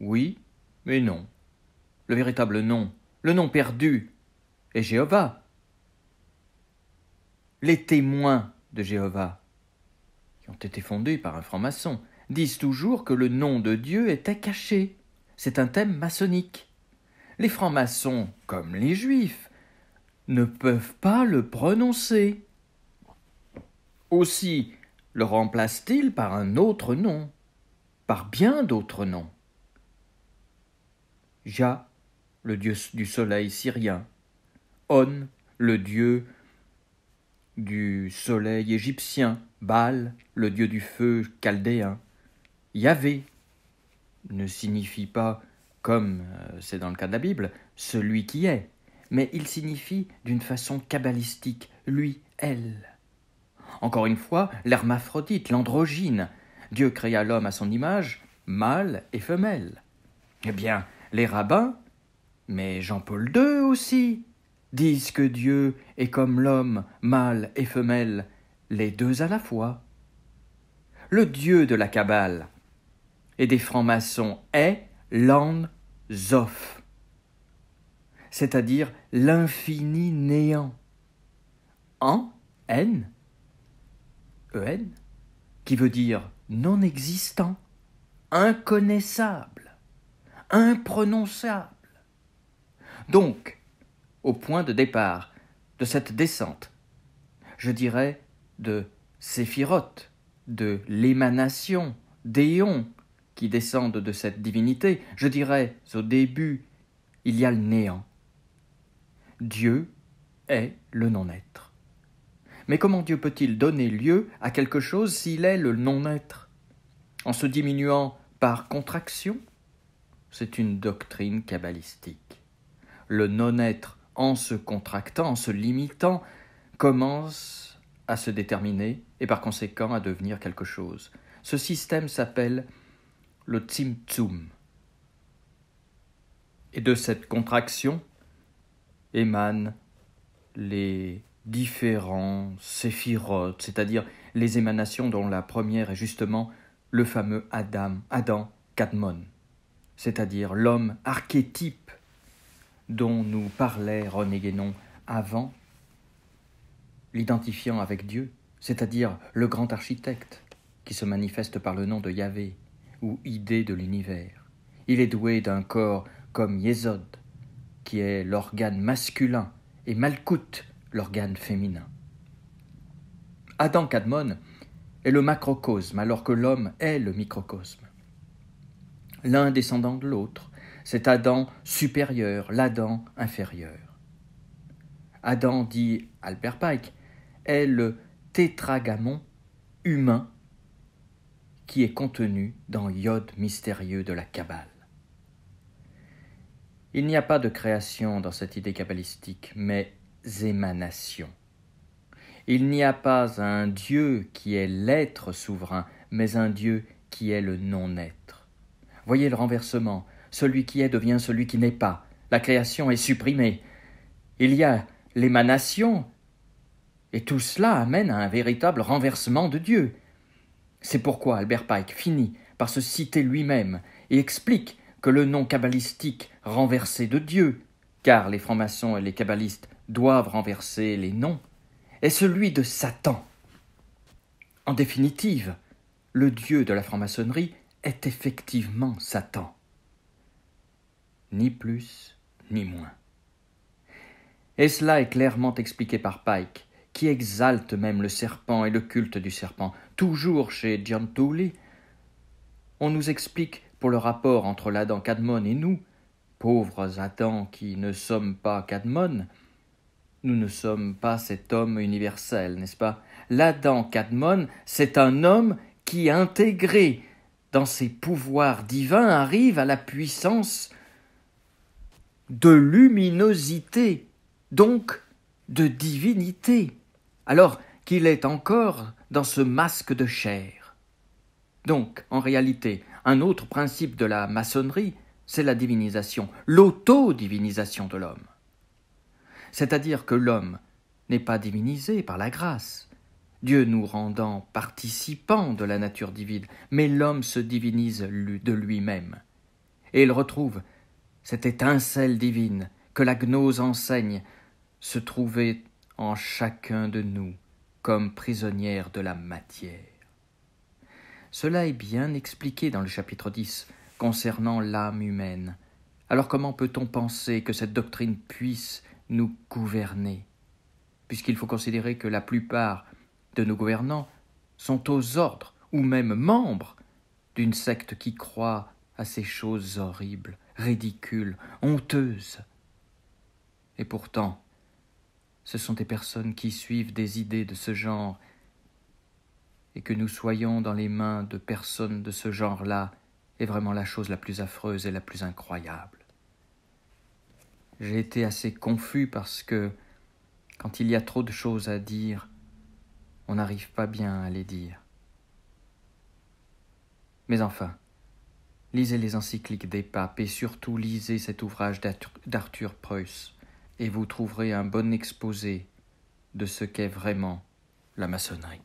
[SPEAKER 1] Oui, mais non. Le véritable nom, le nom perdu, est Jéhovah. Les témoins de Jéhovah, qui ont été fondés par un franc-maçon, disent toujours que le nom de Dieu était caché. C'est un thème maçonnique. Les francs-maçons, comme les juifs, ne peuvent pas le prononcer. Aussi le remplacent-ils par un autre nom par bien d'autres noms. Jah, le dieu du soleil syrien, On, le dieu du soleil égyptien, Baal, le dieu du feu chaldéen, Yahvé ne signifie pas, comme euh, c'est dans le cas de la Bible, celui qui est, mais il signifie d'une façon kabbalistique, lui, elle. Encore une fois, l'hermaphrodite, l'androgyne, Dieu créa l'homme à son image, mâle et femelle. Eh bien, les rabbins, mais Jean-Paul II aussi, disent que Dieu est comme l'homme, mâle et femelle, les deux à la fois. Le Dieu de la Kabbale et des francs-maçons est l'An-Zof, c'est-à-dire l'infini néant. En, N, E-N, qui veut dire non existant, inconnaissable, imprononçable. Donc, au point de départ de cette descente, je dirais de Séphiroth, de l'émanation, d'éon, qui descendent de cette divinité, je dirais au début, il y a le néant. Dieu est le non-être. Mais comment Dieu peut-il donner lieu à quelque chose s'il est le non-être En se diminuant par contraction C'est une doctrine kabbalistique. Le non-être, en se contractant, en se limitant, commence à se déterminer et par conséquent à devenir quelque chose. Ce système s'appelle le Tzimtzum. Et de cette contraction émanent les différents séphirotes, c'est-à-dire les émanations dont la première est justement le fameux Adam, Adam Kadmon, c'est-à-dire l'homme archétype dont nous parlait René Guénon avant, l'identifiant avec Dieu, c'est-à-dire le grand architecte qui se manifeste par le nom de Yahvé ou idée de l'univers. Il est doué d'un corps comme Yezod, qui est l'organe masculin, et Malkout, l'organe féminin. Adam Cadmon est le macrocosme alors que l'homme est le microcosme. L'un descendant de l'autre, c'est Adam supérieur, l'Adam inférieur. Adam, dit Albert Pike, est le tétragamon humain qui est contenu dans l'iode mystérieux de la Kabbale. Il n'y a pas de création dans cette idée kabbalistique, mais émanations. Il n'y a pas un Dieu qui est l'être souverain, mais un Dieu qui est le non-être. Voyez le renversement. Celui qui est devient celui qui n'est pas. La création est supprimée. Il y a l'émanation. Et tout cela amène à un véritable renversement de Dieu. C'est pourquoi Albert Pike finit par se citer lui-même et explique que le nom kabbalistique renversé de Dieu, car les francs-maçons et les kabbalistes doivent renverser les noms, est celui de Satan. En définitive, le dieu de la franc-maçonnerie est effectivement Satan. Ni plus, ni moins. Et cela est clairement expliqué par Pike, qui exalte même le serpent et le culte du serpent. Toujours chez Giantouli, on nous explique pour le rapport entre l'Adam Cadmon et nous, pauvres Adam qui ne sommes pas Cadmon, nous ne sommes pas cet homme universel, n'est-ce pas L'Adam Cadmon, c'est un homme qui, intégré dans ses pouvoirs divins, arrive à la puissance de luminosité, donc de divinité, alors qu'il est encore dans ce masque de chair. Donc, en réalité, un autre principe de la maçonnerie, c'est la divinisation, l'autodivinisation de l'homme c'est-à-dire que l'homme n'est pas divinisé par la grâce, Dieu nous rendant participants de la nature divine, mais l'homme se divinise de lui-même. Et il retrouve cette étincelle divine que la gnose enseigne se trouver en chacun de nous comme prisonnière de la matière. Cela est bien expliqué dans le chapitre 10 concernant l'âme humaine. Alors comment peut-on penser que cette doctrine puisse nous gouverner, puisqu'il faut considérer que la plupart de nos gouvernants sont aux ordres ou même membres d'une secte qui croit à ces choses horribles, ridicules, honteuses. Et pourtant, ce sont des personnes qui suivent des idées de ce genre, et que nous soyons dans les mains de personnes de ce genre-là est vraiment la chose la plus affreuse et la plus incroyable. J'ai été assez confus parce que quand il y a trop de choses à dire, on n'arrive pas bien à les dire. Mais enfin, lisez les encycliques des papes et surtout lisez cet ouvrage d'Arthur Preuss, et vous trouverez un bon exposé de ce qu'est vraiment la maçonnerie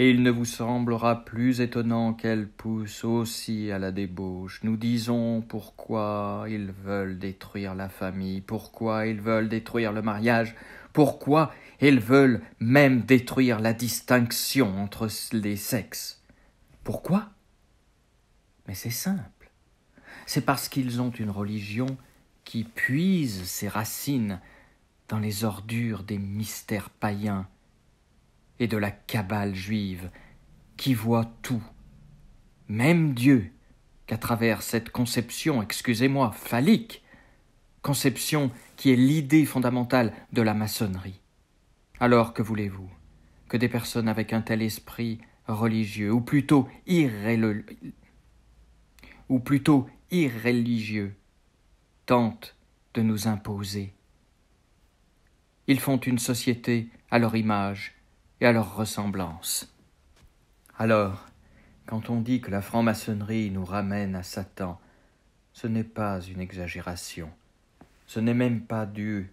[SPEAKER 1] et il ne vous semblera plus étonnant qu'elle pousse aussi à la débauche. Nous disons pourquoi ils veulent détruire la famille, pourquoi ils veulent détruire le mariage, pourquoi ils veulent même détruire la distinction entre les sexes. Pourquoi Mais c'est simple. C'est parce qu'ils ont une religion qui puise ses racines dans les ordures des mystères païens et de la cabale juive, qui voit tout, même Dieu, qu'à travers cette conception, excusez-moi, phallique, conception qui est l'idée fondamentale de la maçonnerie. Alors que voulez-vous Que des personnes avec un tel esprit religieux, ou plutôt ou plutôt irréligieux, tentent de nous imposer. Ils font une société à leur image, et à leur ressemblance. Alors, quand on dit que la franc-maçonnerie nous ramène à Satan, ce n'est pas une exagération, ce n'est même pas dû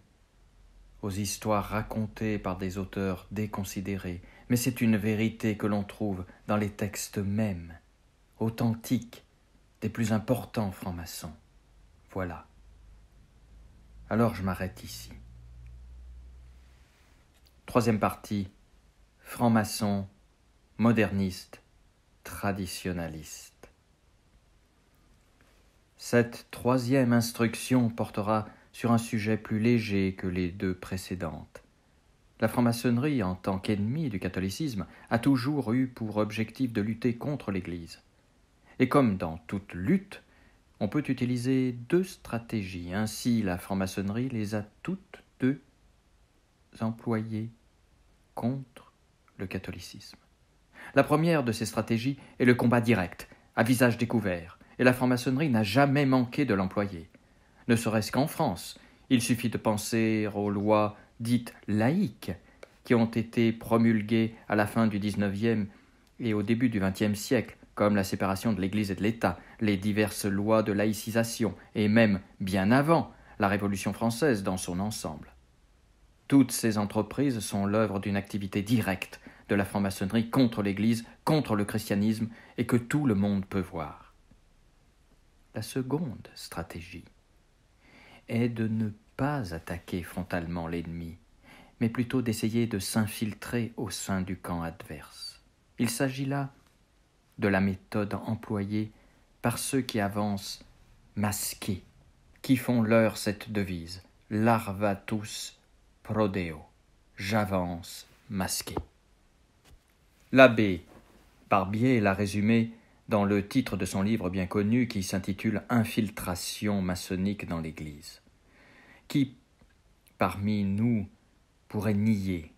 [SPEAKER 1] aux histoires racontées par des auteurs déconsidérés, mais c'est une vérité que l'on trouve dans les textes mêmes, authentiques, des plus importants francs-maçons. Voilà. Alors je m'arrête ici. Troisième partie franc-maçon, moderniste, traditionaliste. Cette troisième instruction portera sur un sujet plus léger que les deux précédentes. La franc-maçonnerie, en tant qu'ennemi du catholicisme, a toujours eu pour objectif de lutter contre l'Église. Et comme dans toute lutte, on peut utiliser deux stratégies. Ainsi, la franc-maçonnerie les a toutes deux employées contre le catholicisme. La première de ces stratégies est le combat direct, à visage découvert, et la franc-maçonnerie n'a jamais manqué de l'employer. Ne serait-ce qu'en France, il suffit de penser aux lois dites laïques qui ont été promulguées à la fin du XIXe et au début du XXe siècle, comme la séparation de l'Église et de l'État, les diverses lois de laïcisation, et même, bien avant, la Révolution française dans son ensemble. Toutes ces entreprises sont l'œuvre d'une activité directe, de la franc-maçonnerie contre l'Église, contre le christianisme, et que tout le monde peut voir. La seconde stratégie est de ne pas attaquer frontalement l'ennemi, mais plutôt d'essayer de s'infiltrer au sein du camp adverse. Il s'agit là de la méthode employée par ceux qui avancent masqués, qui font leur cette devise Larvatus prodeo, j'avance masqué. L'abbé Barbier l'a résumé dans le titre de son livre bien connu qui s'intitule Infiltration maçonnique dans l'Église. Qui parmi nous pourrait nier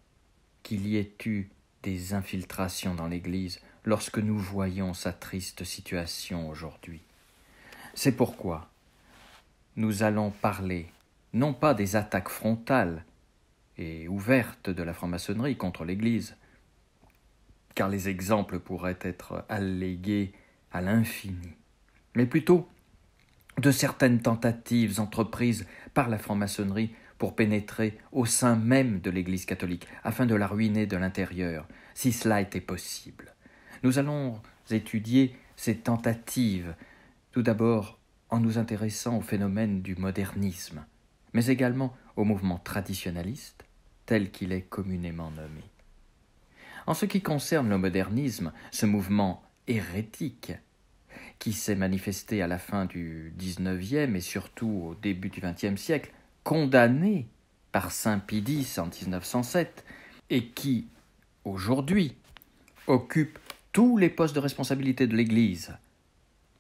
[SPEAKER 1] qu'il y ait eu des infiltrations dans l'Église lorsque nous voyons sa triste situation aujourd'hui C'est pourquoi nous allons parler non pas des attaques frontales et ouvertes de la franc-maçonnerie contre l'Église, car les exemples pourraient être allégués à l'infini, mais plutôt de certaines tentatives entreprises par la franc-maçonnerie pour pénétrer au sein même de l'Église catholique, afin de la ruiner de l'intérieur, si cela était possible. Nous allons étudier ces tentatives, tout d'abord en nous intéressant au phénomène du modernisme, mais également au mouvement traditionnaliste, tel qu'il est communément nommé. En ce qui concerne le modernisme, ce mouvement hérétique, qui s'est manifesté à la fin du XIXe et surtout au début du XXe siècle, condamné par Saint Pidis en 1907, et qui, aujourd'hui, occupe tous les postes de responsabilité de l'Église,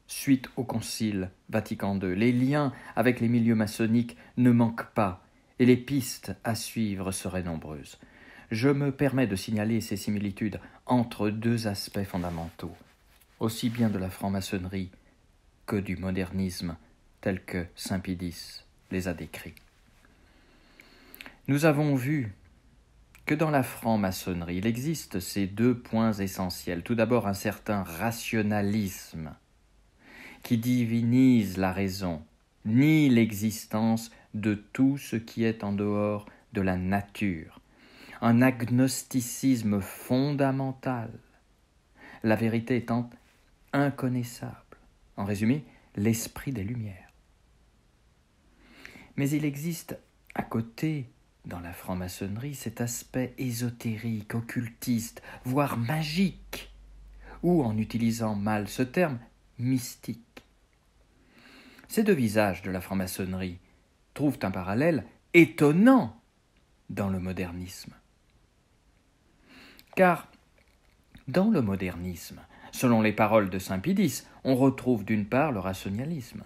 [SPEAKER 1] suite au Concile Vatican II. Les liens avec les milieux maçonniques ne manquent pas, et les pistes à suivre seraient nombreuses je me permets de signaler ces similitudes entre deux aspects fondamentaux, aussi bien de la franc-maçonnerie que du modernisme tel que saint Pidis les a décrits. Nous avons vu que dans la franc-maçonnerie, il existe ces deux points essentiels. Tout d'abord, un certain rationalisme qui divinise la raison, nie l'existence de tout ce qui est en dehors de la nature, un agnosticisme fondamental, la vérité étant inconnaissable. En résumé, l'esprit des Lumières. Mais il existe à côté, dans la franc-maçonnerie, cet aspect ésotérique, occultiste, voire magique, ou, en utilisant mal ce terme, mystique. Ces deux visages de la franc-maçonnerie trouvent un parallèle étonnant dans le modernisme. Car dans le modernisme, selon les paroles de Saint-Pidis, on retrouve d'une part le rationalisme.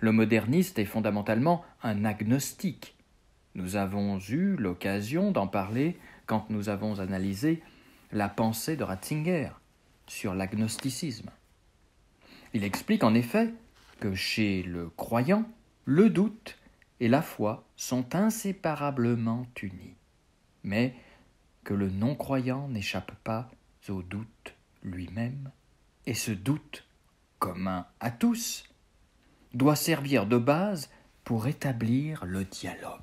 [SPEAKER 1] Le moderniste est fondamentalement un agnostique. Nous avons eu l'occasion d'en parler quand nous avons analysé la pensée de Ratzinger sur l'agnosticisme. Il explique en effet que chez le croyant, le doute et la foi sont inséparablement unis. Mais que le non-croyant n'échappe pas au doute lui-même, et ce doute, commun à tous, doit servir de base pour établir le dialogue.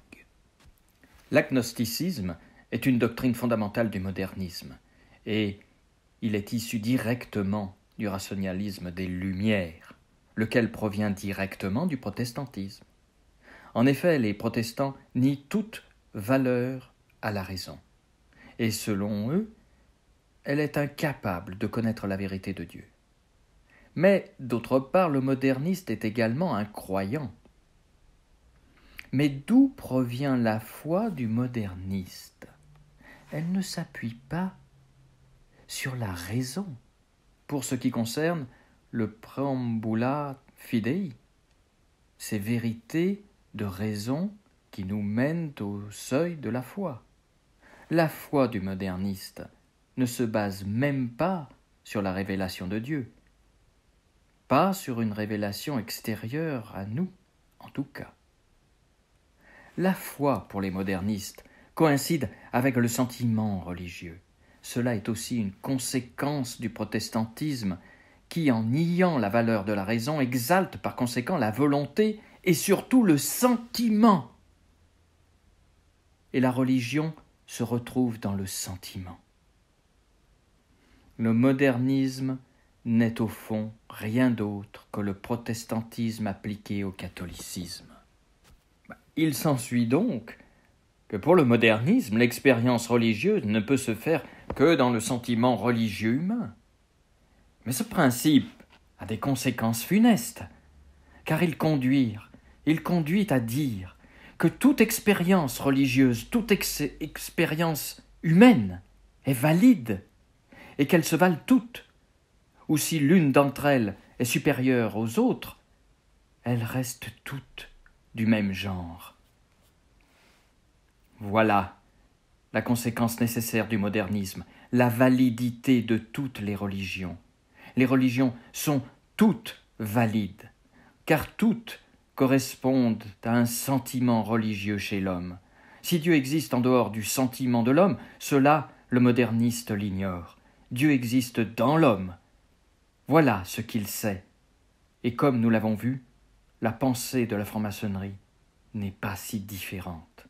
[SPEAKER 1] L'agnosticisme est une doctrine fondamentale du modernisme, et il est issu directement du rationalisme des Lumières, lequel provient directement du protestantisme. En effet, les protestants nient toute valeur à la raison et selon eux, elle est incapable de connaître la vérité de Dieu. Mais, d'autre part, le moderniste est également un croyant. Mais d'où provient la foi du moderniste Elle ne s'appuie pas sur la raison pour ce qui concerne le preambula fidei, ces vérités de raison qui nous mènent au seuil de la foi. La foi du moderniste ne se base même pas sur la révélation de Dieu, pas sur une révélation extérieure à nous, en tout cas. La foi pour les modernistes coïncide avec le sentiment religieux. Cela est aussi une conséquence du protestantisme qui, en niant la valeur de la raison, exalte par conséquent la volonté et surtout le sentiment. Et la religion se retrouve dans le sentiment. Le modernisme n'est au fond rien d'autre que le protestantisme appliqué au catholicisme. Bah, il s'ensuit donc que pour le modernisme, l'expérience religieuse ne peut se faire que dans le sentiment religieux humain. Mais ce principe a des conséquences funestes, car il conduit, il conduit à dire que toute expérience religieuse, toute expérience humaine est valide et qu'elles se valent toutes, ou si l'une d'entre elles est supérieure aux autres, elles restent toutes du même genre. Voilà la conséquence nécessaire du modernisme, la validité de toutes les religions. Les religions sont toutes valides, car toutes correspondent à un sentiment religieux chez l'homme. Si Dieu existe en dehors du sentiment de l'homme, cela le moderniste l'ignore. Dieu existe dans l'homme. Voilà ce qu'il sait. Et comme nous l'avons vu, la pensée de la franc-maçonnerie n'est pas si différente.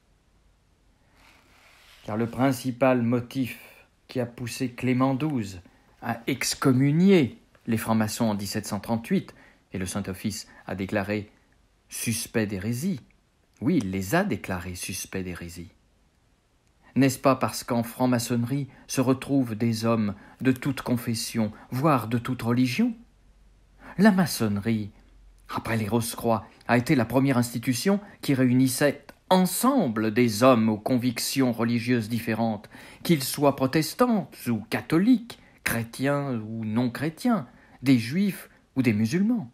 [SPEAKER 1] Car le principal motif qui a poussé Clément XII à excommunier les francs-maçons en 1738, et le Saint-Office a déclaré suspects d'hérésie. Oui, il les a déclarés suspects d'hérésie. N'est-ce pas parce qu'en franc-maçonnerie se retrouvent des hommes de toute confession, voire de toute religion La maçonnerie, après les Rose-Croix, a été la première institution qui réunissait ensemble des hommes aux convictions religieuses différentes, qu'ils soient protestants ou catholiques, chrétiens ou non chrétiens, des juifs ou des musulmans.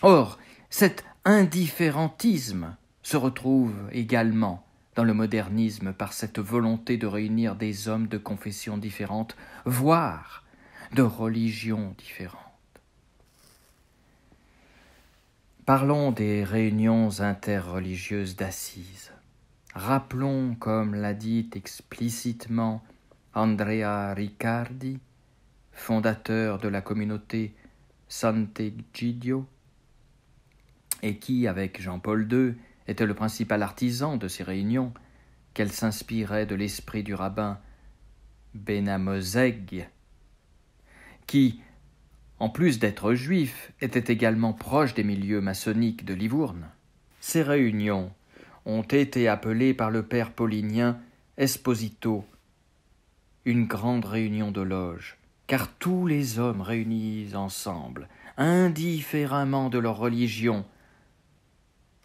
[SPEAKER 1] Or, cette indifférentisme se retrouve également dans le modernisme par cette volonté de réunir des hommes de confessions différentes, voire de religions différentes. Parlons des réunions interreligieuses d'assises. Rappelons, comme l'a dit explicitement Andrea Riccardi, fondateur de la communauté Sant'Egidio, et qui, avec Jean-Paul II, était le principal artisan de ces réunions, qu'elle s'inspirait de l'esprit du rabbin Benamozeg, qui, en plus d'être juif, était également proche des milieux maçonniques de Livourne. Ces réunions ont été appelées par le père paulinien Esposito une grande réunion de loges, car tous les hommes réunis ensemble, indifféremment de leur religion,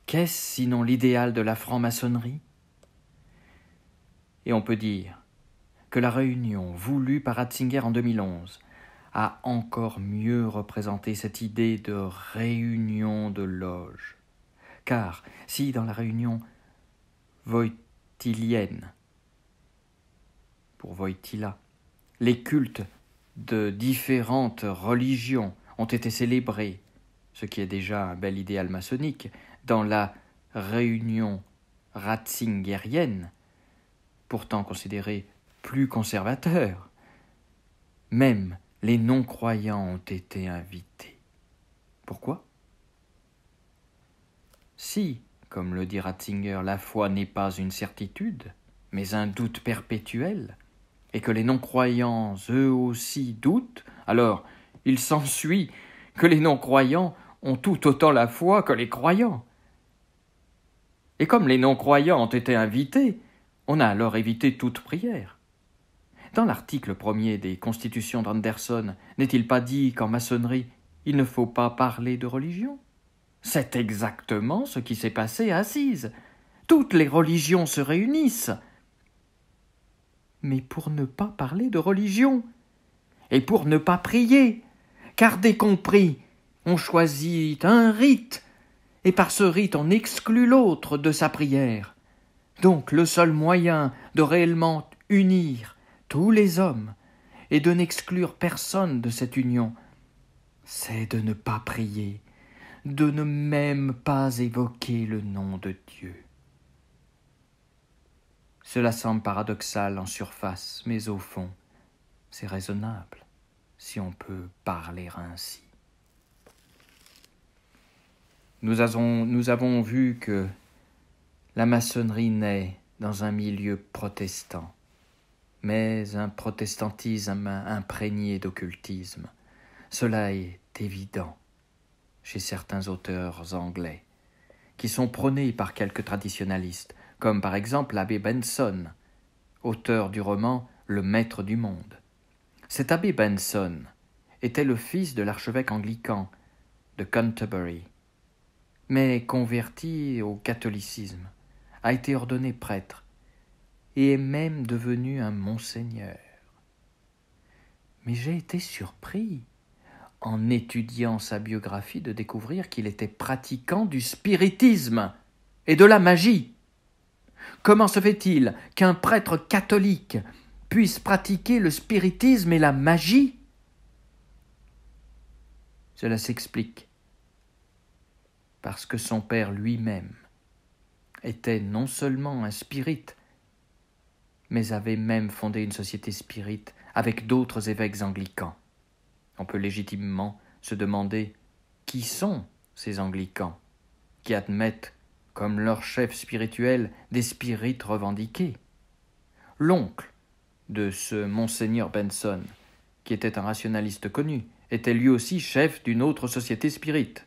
[SPEAKER 1] Qu'est-ce sinon l'idéal de la franc-maçonnerie Et on peut dire que la réunion voulue par Ratzinger en 2011 a encore mieux représenté cette idée de réunion de loge. Car si dans la réunion voitilienne, pour voitila, les cultes de différentes religions ont été célébrés, ce qui est déjà un bel idéal maçonnique, dans la réunion ratzingerienne, pourtant considérée plus conservateur, même les non-croyants ont été invités. Pourquoi Si, comme le dit Ratzinger, la foi n'est pas une certitude, mais un doute perpétuel, et que les non-croyants eux aussi doutent, alors il s'ensuit que les non-croyants ont tout autant la foi que les croyants. Et comme les non-croyants ont été invités, on a alors évité toute prière. Dans l'article premier des Constitutions d'Anderson, n'est-il pas dit qu'en maçonnerie, il ne faut pas parler de religion C'est exactement ce qui s'est passé à Assise. Toutes les religions se réunissent. Mais pour ne pas parler de religion, et pour ne pas prier, car dès qu'on prie, on choisit un rite, et par ce rite on exclut l'autre de sa prière. Donc le seul moyen de réellement unir tous les hommes et de n'exclure personne de cette union, c'est de ne pas prier, de ne même pas évoquer le nom de Dieu. Cela semble paradoxal en surface, mais au fond, c'est raisonnable si on peut parler ainsi. Nous avons, vu que la maçonnerie naît dans un milieu protestant, mais un protestantisme imprégné d'occultisme. Cela est évident chez certains auteurs anglais, qui sont prônés par quelques traditionalistes, comme par exemple l'abbé Benson, auteur du roman Le Maître du Monde. Cet abbé Benson était le fils de l'archevêque anglican de Canterbury, mais converti au catholicisme, a été ordonné prêtre, et est même devenu un monseigneur. Mais j'ai été surpris, en étudiant sa biographie, de découvrir qu'il était pratiquant du spiritisme et de la magie. Comment se fait-il qu'un prêtre catholique puisse pratiquer le spiritisme et la magie Cela s'explique parce que son père lui-même était non seulement un spirit, mais avait même fondé une société spirite avec d'autres évêques anglicans. On peut légitimement se demander qui sont ces anglicans qui admettent comme leur chef spirituel des spirites revendiqués. L'oncle de ce monseigneur Benson, qui était un rationaliste connu, était lui aussi chef d'une autre société spirite.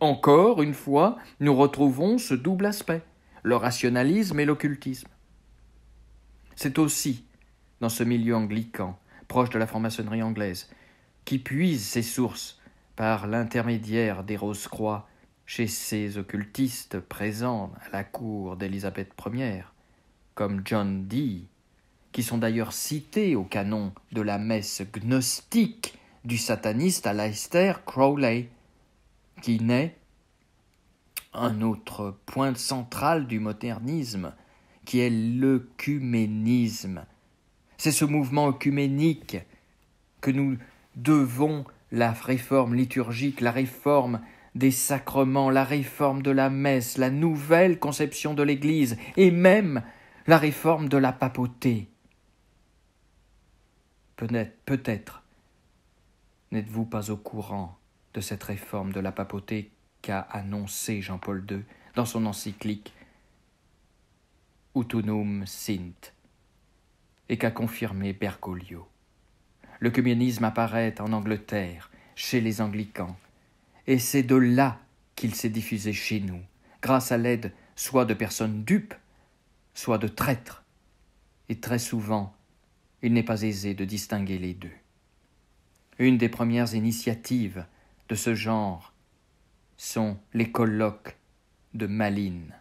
[SPEAKER 1] Encore une fois, nous retrouvons ce double aspect, le rationalisme et l'occultisme. C'est aussi dans ce milieu anglican, proche de la franc-maçonnerie anglaise, qui puise ses sources par l'intermédiaire des Rose-Croix chez ces occultistes présents à la cour d'Élisabeth I, comme John Dee, qui sont d'ailleurs cités au canon de la messe gnostique du sataniste Aleister Crowley qui naît un autre point central du modernisme, qui est l'œcuménisme. C'est ce mouvement œcuménique que nous devons la réforme liturgique, la réforme des sacrements, la réforme de la messe, la nouvelle conception de l'Église, et même la réforme de la papauté. Peut-être, peut-être n'êtes-vous pas au courant de cette réforme de la papauté qu'a annoncé Jean-Paul II dans son encyclique Utunum Sint et qu'a confirmé Bergoglio. Le communisme apparaît en Angleterre, chez les anglicans, et c'est de là qu'il s'est diffusé chez nous, grâce à l'aide soit de personnes dupes, soit de traîtres, et très souvent il n'est pas aisé de distinguer les deux. Une des premières initiatives de ce genre sont les colloques de Malines,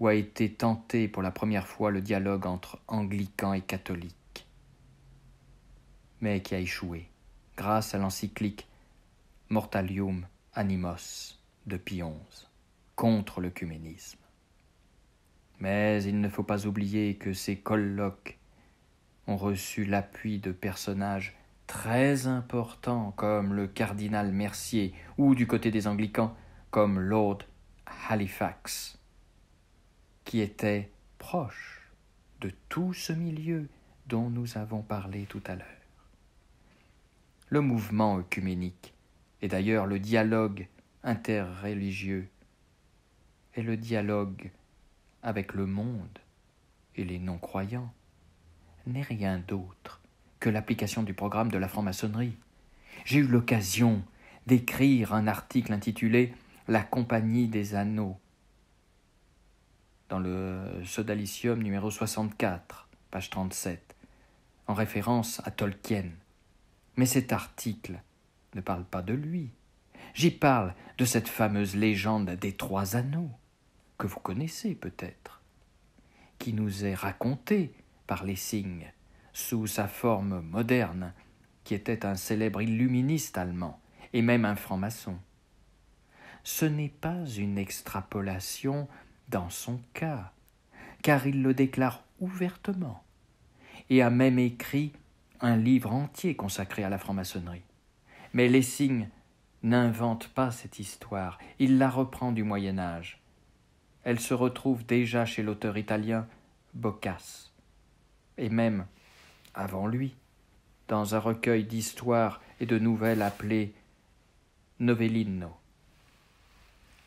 [SPEAKER 1] où a été tenté pour la première fois le dialogue entre anglicans et catholiques, mais qui a échoué grâce à l'encyclique Mortalium Animos de Pie XI contre l'œcuménisme. Mais il ne faut pas oublier que ces colloques ont reçu l'appui de personnages très important comme le cardinal Mercier ou du côté des anglicans comme Lord Halifax, qui était proche de tout ce milieu dont nous avons parlé tout à l'heure. Le mouvement œcuménique, et d'ailleurs le dialogue interreligieux, et le dialogue avec le monde et les non-croyants, n'est rien d'autre que l'application du programme de la franc-maçonnerie. J'ai eu l'occasion d'écrire un article intitulé La Compagnie des Anneaux dans le Sodalicium numéro 64, page 37, en référence à Tolkien. Mais cet article ne parle pas de lui. J'y parle de cette fameuse légende des trois anneaux, que vous connaissez peut-être, qui nous est racontée par les signes sous sa forme moderne, qui était un célèbre illuministe allemand et même un franc-maçon. Ce n'est pas une extrapolation dans son cas, car il le déclare ouvertement, et a même écrit un livre entier consacré à la franc-maçonnerie. Mais Lessing n'invente pas cette histoire, il la reprend du Moyen Âge. Elle se retrouve déjà chez l'auteur italien Boccace, et même avant lui, dans un recueil d'histoires et de nouvelles appelé Novellino,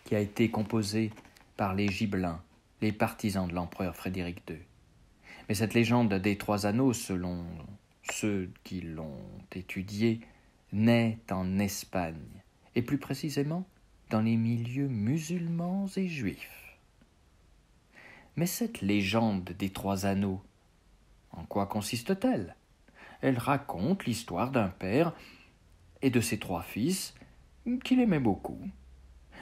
[SPEAKER 1] qui a été composé par les Gibelins, les partisans de l'empereur Frédéric II. Mais cette légende des trois anneaux, selon ceux qui l'ont étudiée, naît en Espagne, et plus précisément dans les milieux musulmans et juifs. Mais cette légende des trois anneaux en quoi consiste-t-elle Elle raconte l'histoire d'un père et de ses trois fils qu'il aimait beaucoup.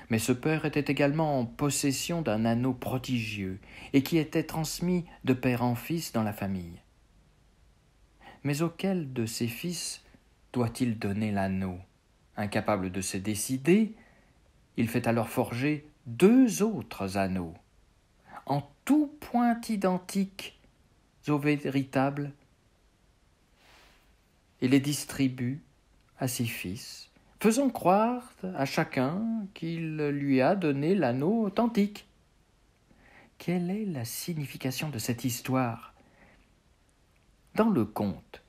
[SPEAKER 1] Mais ce père était également en possession d'un anneau prodigieux et qui était transmis de père en fils dans la famille. Mais auquel de ses fils doit-il donner l'anneau Incapable de se décider, il fait alors forger deux autres anneaux, en tout point identiques eaux véritable et les distribue à ses fils, faisant croire à chacun qu'il lui a donné l'anneau authentique. Quelle est la signification de cette histoire Dans le conte,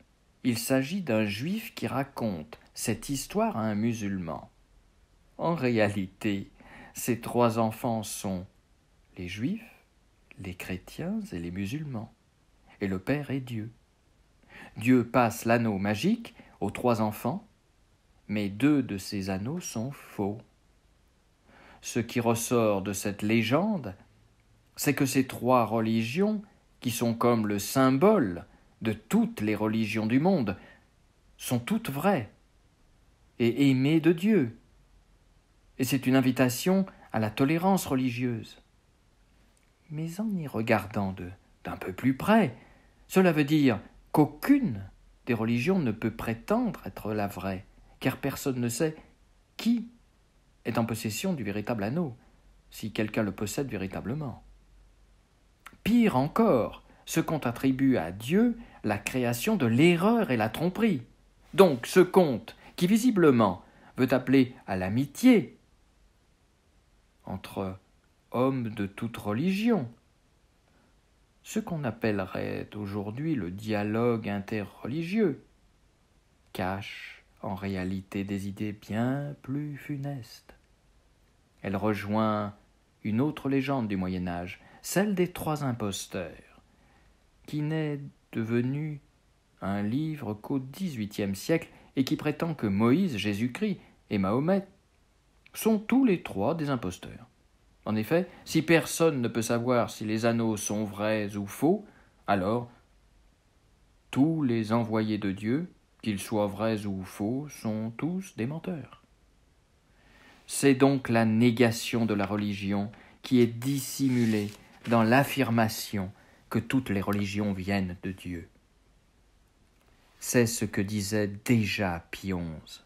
[SPEAKER 1] il s'agit d'un juif qui raconte cette histoire à un musulman. En réalité, ces trois enfants sont les juifs, les chrétiens et les musulmans et le Père est Dieu. Dieu passe l'anneau magique aux trois enfants, mais deux de ces anneaux sont faux. Ce qui ressort de cette légende, c'est que ces trois religions, qui sont comme le symbole de toutes les religions du monde, sont toutes vraies et aimées de Dieu. Et c'est une invitation à la tolérance religieuse. Mais en y regardant d'un peu plus près, cela veut dire qu'aucune des religions ne peut prétendre être la vraie, car personne ne sait qui est en possession du véritable anneau, si quelqu'un le possède véritablement. Pire encore, ce conte attribue à Dieu la création de l'erreur et la tromperie. Donc ce conte, qui visiblement veut appeler à l'amitié entre hommes de toute religion, ce qu'on appellerait aujourd'hui le dialogue interreligieux, cache en réalité des idées bien plus funestes. Elle rejoint une autre légende du Moyen Âge, celle des trois imposteurs, qui n'est devenue un livre qu'au XVIIIe siècle et qui prétend que Moïse, Jésus-Christ et Mahomet sont tous les trois des imposteurs. En effet, si personne ne peut savoir si les anneaux sont vrais ou faux, alors tous les envoyés de Dieu, qu'ils soient vrais ou faux, sont tous des menteurs. C'est donc la négation de la religion qui est dissimulée dans l'affirmation que toutes les religions viennent de Dieu. C'est ce que disait déjà Pionze.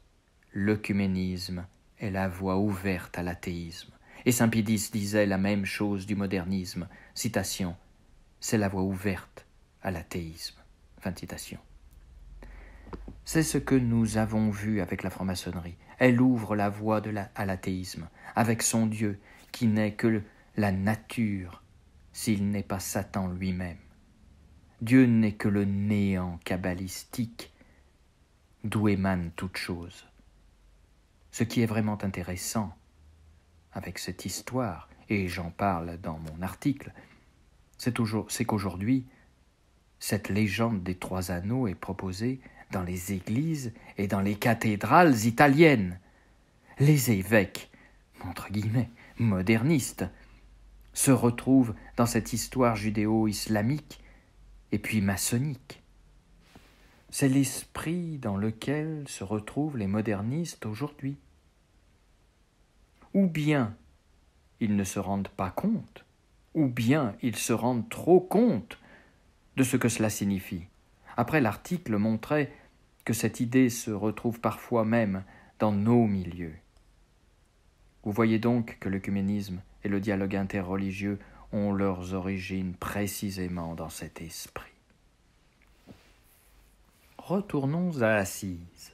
[SPEAKER 1] L'œcuménisme est la voie ouverte à l'athéisme. Et Saint Pédis disait la même chose du modernisme. Citation C'est la voie ouverte à l'athéisme. C'est ce que nous avons vu avec la franc-maçonnerie. Elle ouvre la voie de à l'athéisme, avec son Dieu, qui n'est que la nature, s'il n'est pas Satan lui-même. Dieu n'est que le néant kabbalistique d'où émane toute chose. Ce qui est vraiment intéressant, avec cette histoire, et j'en parle dans mon article, c'est qu'aujourd'hui, cette légende des trois anneaux est proposée dans les églises et dans les cathédrales italiennes. Les évêques, entre guillemets, modernistes, se retrouvent dans cette histoire judéo-islamique et puis maçonnique. C'est l'esprit dans lequel se retrouvent les modernistes aujourd'hui ou bien ils ne se rendent pas compte, ou bien ils se rendent trop compte de ce que cela signifie. Après, l'article montrait que cette idée se retrouve parfois même dans nos milieux. Vous voyez donc que l'œcuménisme et le dialogue interreligieux ont leurs origines précisément dans cet esprit. Retournons à Assise.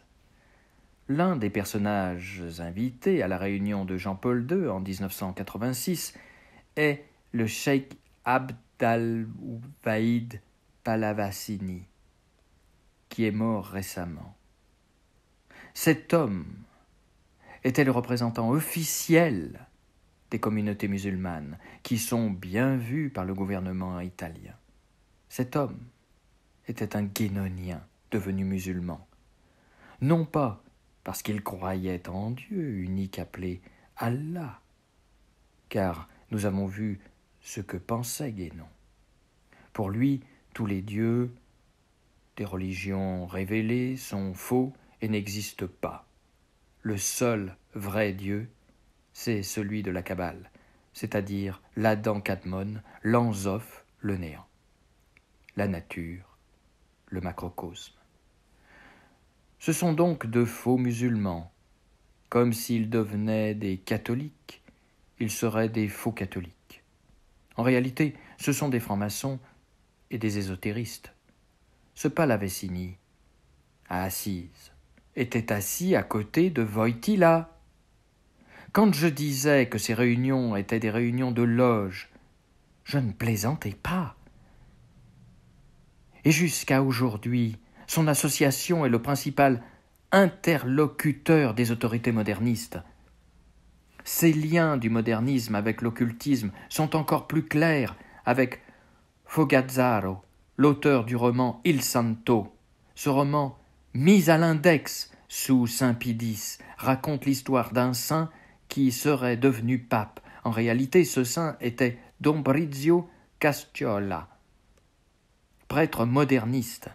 [SPEAKER 1] L'un des personnages invités à la réunion de Jean-Paul II en 1986 est le cheikh Abd al qui est mort récemment. Cet homme était le représentant officiel des communautés musulmanes, qui sont bien vues par le gouvernement italien. Cet homme était un guénonien devenu musulman. Non pas parce qu'il croyait en Dieu unique appelé Allah, car nous avons vu ce que pensait Guénon. Pour lui, tous les dieux des religions révélées sont faux et n'existent pas. Le seul vrai Dieu, c'est celui de la Kabbale, c'est-à-dire l'Adam Kadmon, l'Anzoph, le néant, la nature, le macrocosme. Ce sont donc de faux musulmans. Comme s'ils devenaient des catholiques, ils seraient des faux catholiques. En réalité, ce sont des francs-maçons et des ésotéristes. Ce signé, à Assise, était assis à côté de Wojtyla. Quand je disais que ces réunions étaient des réunions de loge, je ne plaisantais pas. Et jusqu'à aujourd'hui, son association est le principal interlocuteur des autorités modernistes. Ces liens du modernisme avec l'occultisme sont encore plus clairs avec Fogazzaro, l'auteur du roman Il Santo. Ce roman, mis à l'index sous Saint Pidis, raconte l'histoire d'un saint qui serait devenu pape. En réalité, ce saint était Dombrizio Castiola, prêtre moderniste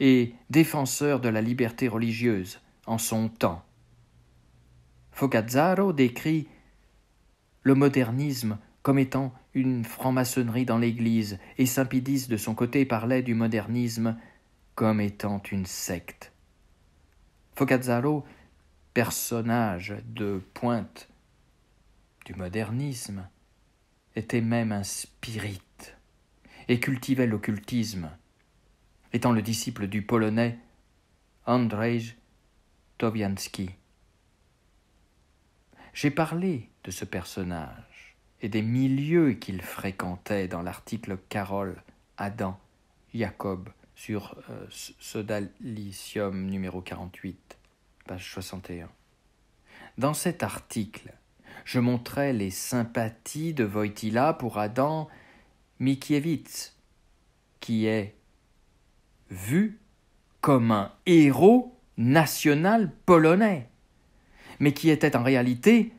[SPEAKER 1] et défenseur de la liberté religieuse en son temps. Focazzaro décrit le modernisme comme étant une franc-maçonnerie dans l'Église, et Saint-Pédis de son côté parlait du modernisme comme étant une secte. Focazzaro, personnage de pointe du modernisme, était même un spirite et cultivait l'occultisme étant le disciple du Polonais Andrzej Tobianski. J'ai parlé de ce personnage et des milieux qu'il fréquentait dans l'article Carole, Adam, Jacob sur euh, Sodalicium numéro 48, page 61. Dans cet article, je montrais les sympathies de Wojtyla pour Adam Mikiewicz, qui est vu comme un héros national polonais, mais qui était en réalité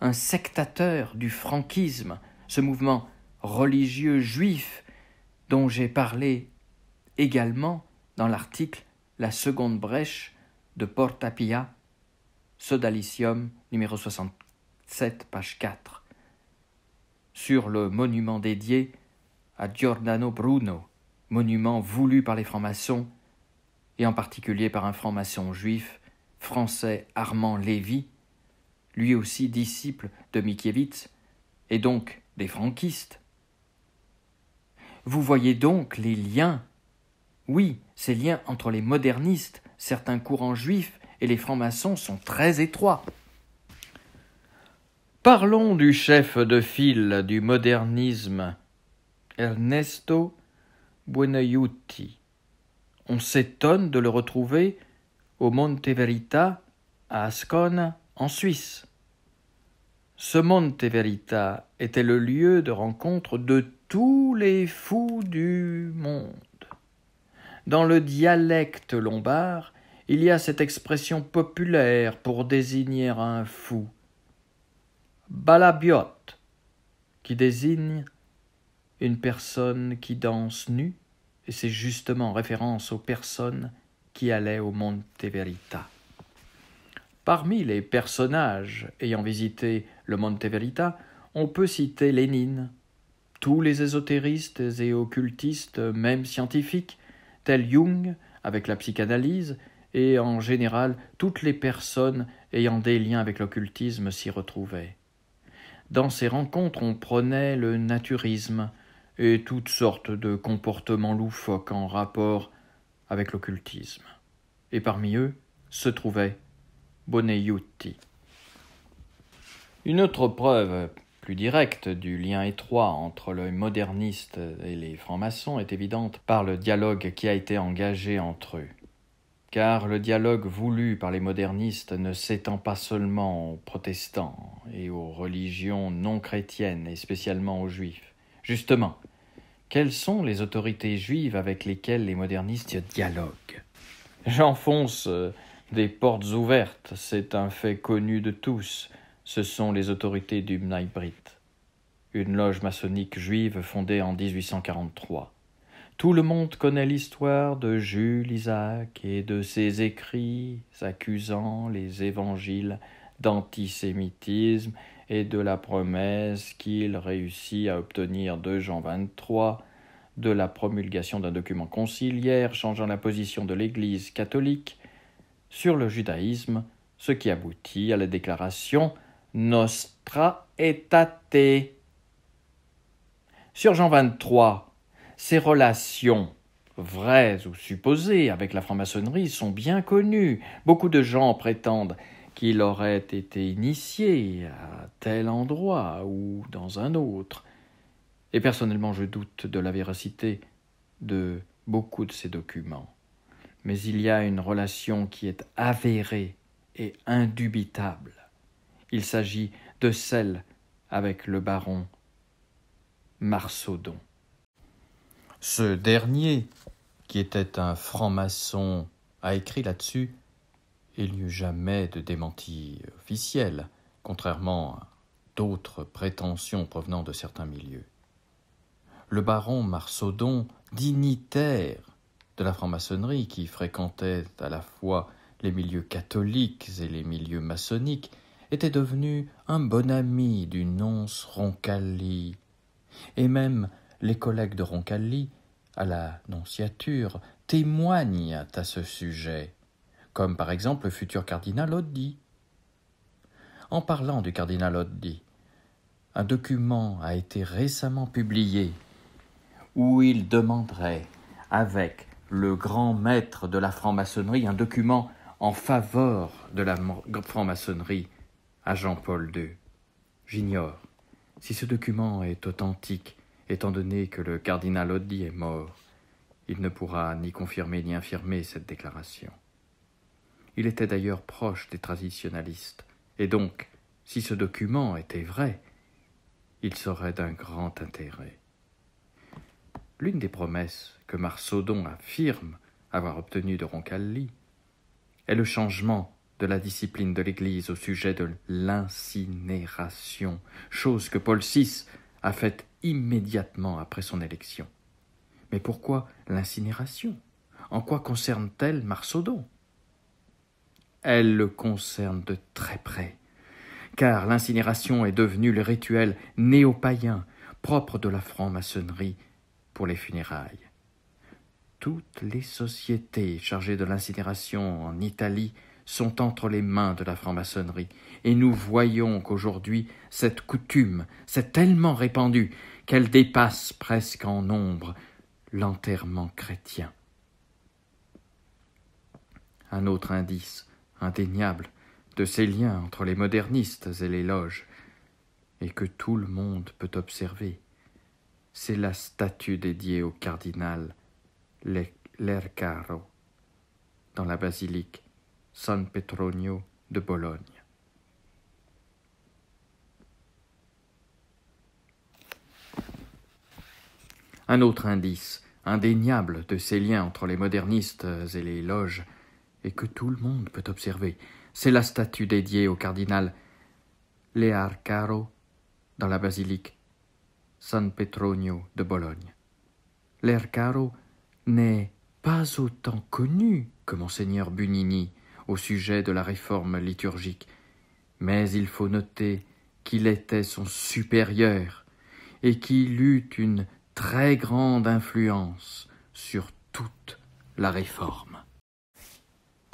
[SPEAKER 1] un sectateur du franquisme, ce mouvement religieux juif dont j'ai parlé également dans l'article La seconde brèche de Pia, Sodalicium, numéro 67, page 4, sur le monument dédié à Giordano Bruno monument voulu par les francs-maçons, et en particulier par un franc-maçon juif, français Armand Lévy, lui aussi disciple de Mickiewicz, et donc des franquistes. Vous voyez donc les liens, oui, ces liens entre les modernistes, certains courants juifs et les francs-maçons sont très étroits. Parlons du chef de file du modernisme, Ernesto on s'étonne de le retrouver au Monte Verita, à Ascona, en Suisse. Ce Monte Verita était le lieu de rencontre de tous les fous du monde. Dans le dialecte lombard, il y a cette expression populaire pour désigner un fou. balabiot, qui désigne une personne qui danse nue, et c'est justement en référence aux personnes qui allaient au Monte Verita. Parmi les personnages ayant visité le Monte Verita, on peut citer Lénine. Tous les ésotéristes et occultistes, même scientifiques, tels Jung, avec la psychanalyse, et en général toutes les personnes ayant des liens avec l'occultisme s'y retrouvaient. Dans ces rencontres on prenait le naturisme, et toutes sortes de comportements loufoques en rapport avec l'occultisme. Et parmi eux se trouvait Bonaiuti. Une autre preuve plus directe du lien étroit entre le moderniste et les francs-maçons est évidente par le dialogue qui a été engagé entre eux. Car le dialogue voulu par les modernistes ne s'étend pas seulement aux protestants et aux religions non chrétiennes et spécialement aux juifs. Justement, quelles sont les autorités juives avec lesquelles les modernistes dialoguent J'enfonce euh, des portes ouvertes, c'est un fait connu de tous. Ce sont les autorités du Mnaibrit, une loge maçonnique juive fondée en 1843. Tout le monde connaît l'histoire de Jules Isaac et de ses écrits accusant les évangiles d'antisémitisme et de la promesse qu'il réussit à obtenir de Jean XXIII de la promulgation d'un document conciliaire changeant la position de l'Église catholique sur le judaïsme, ce qui aboutit à la déclaration Nostra Aetate. Sur Jean XXIII, ses relations vraies ou supposées avec la franc-maçonnerie sont bien connues. Beaucoup de gens prétendent qu'il aurait été initié à tel endroit ou dans un autre. Et personnellement, je doute de la véracité de beaucoup de ces documents. Mais il y a une relation qui est avérée et indubitable. Il s'agit de celle avec le baron Marsaudon. Ce dernier, qui était un franc-maçon, a écrit là-dessus il n'y eut jamais de démenti officiel, contrairement à d'autres prétentions provenant de certains milieux. Le baron Marsaudon, dignitaire de la franc-maçonnerie qui fréquentait à la fois les milieux catholiques et les milieux maçonniques, était devenu un bon ami du nonce Roncalli. Et même les collègues de Roncalli, à la nonciature, témoignent à ce sujet comme par exemple le futur cardinal Oddi. En parlant du cardinal Oddi, un document a été récemment publié où il demanderait, avec le grand maître de la franc-maçonnerie, un document en faveur de la franc-maçonnerie à Jean-Paul II. J'ignore si ce document est authentique, étant donné que le cardinal Oddi est mort. Il ne pourra ni confirmer ni infirmer cette déclaration. Il était d'ailleurs proche des traditionalistes, et donc, si ce document était vrai, il serait d'un grand intérêt. L'une des promesses que Marsaudon affirme avoir obtenue de Roncalli est le changement de la discipline de l'Église au sujet de l'incinération, chose que Paul VI a faite immédiatement après son élection. Mais pourquoi l'incinération En quoi concerne-t-elle Marsaudon elle le concerne de très près, car l'incinération est devenue le rituel néo-païen propre de la franc-maçonnerie pour les funérailles. Toutes les sociétés chargées de l'incinération en Italie sont entre les mains de la franc-maçonnerie, et nous voyons qu'aujourd'hui cette coutume s'est tellement répandue qu'elle dépasse presque en nombre l'enterrement chrétien. Un autre indice indéniable, de ces liens entre les modernistes et les loges, et que tout le monde peut observer. C'est la statue dédiée au cardinal Lercaro dans la basilique San Petronio de Bologne. Un autre indice indéniable de ces liens entre les modernistes et les loges et que tout le monde peut observer. C'est la statue dédiée au cardinal Learcaro dans la basilique San Petronio de Bologne. Learcaro n'est pas autant connu que monseigneur Bunini au sujet de la réforme liturgique, mais il faut noter qu'il était son supérieur et qu'il eut une très grande influence sur toute la réforme.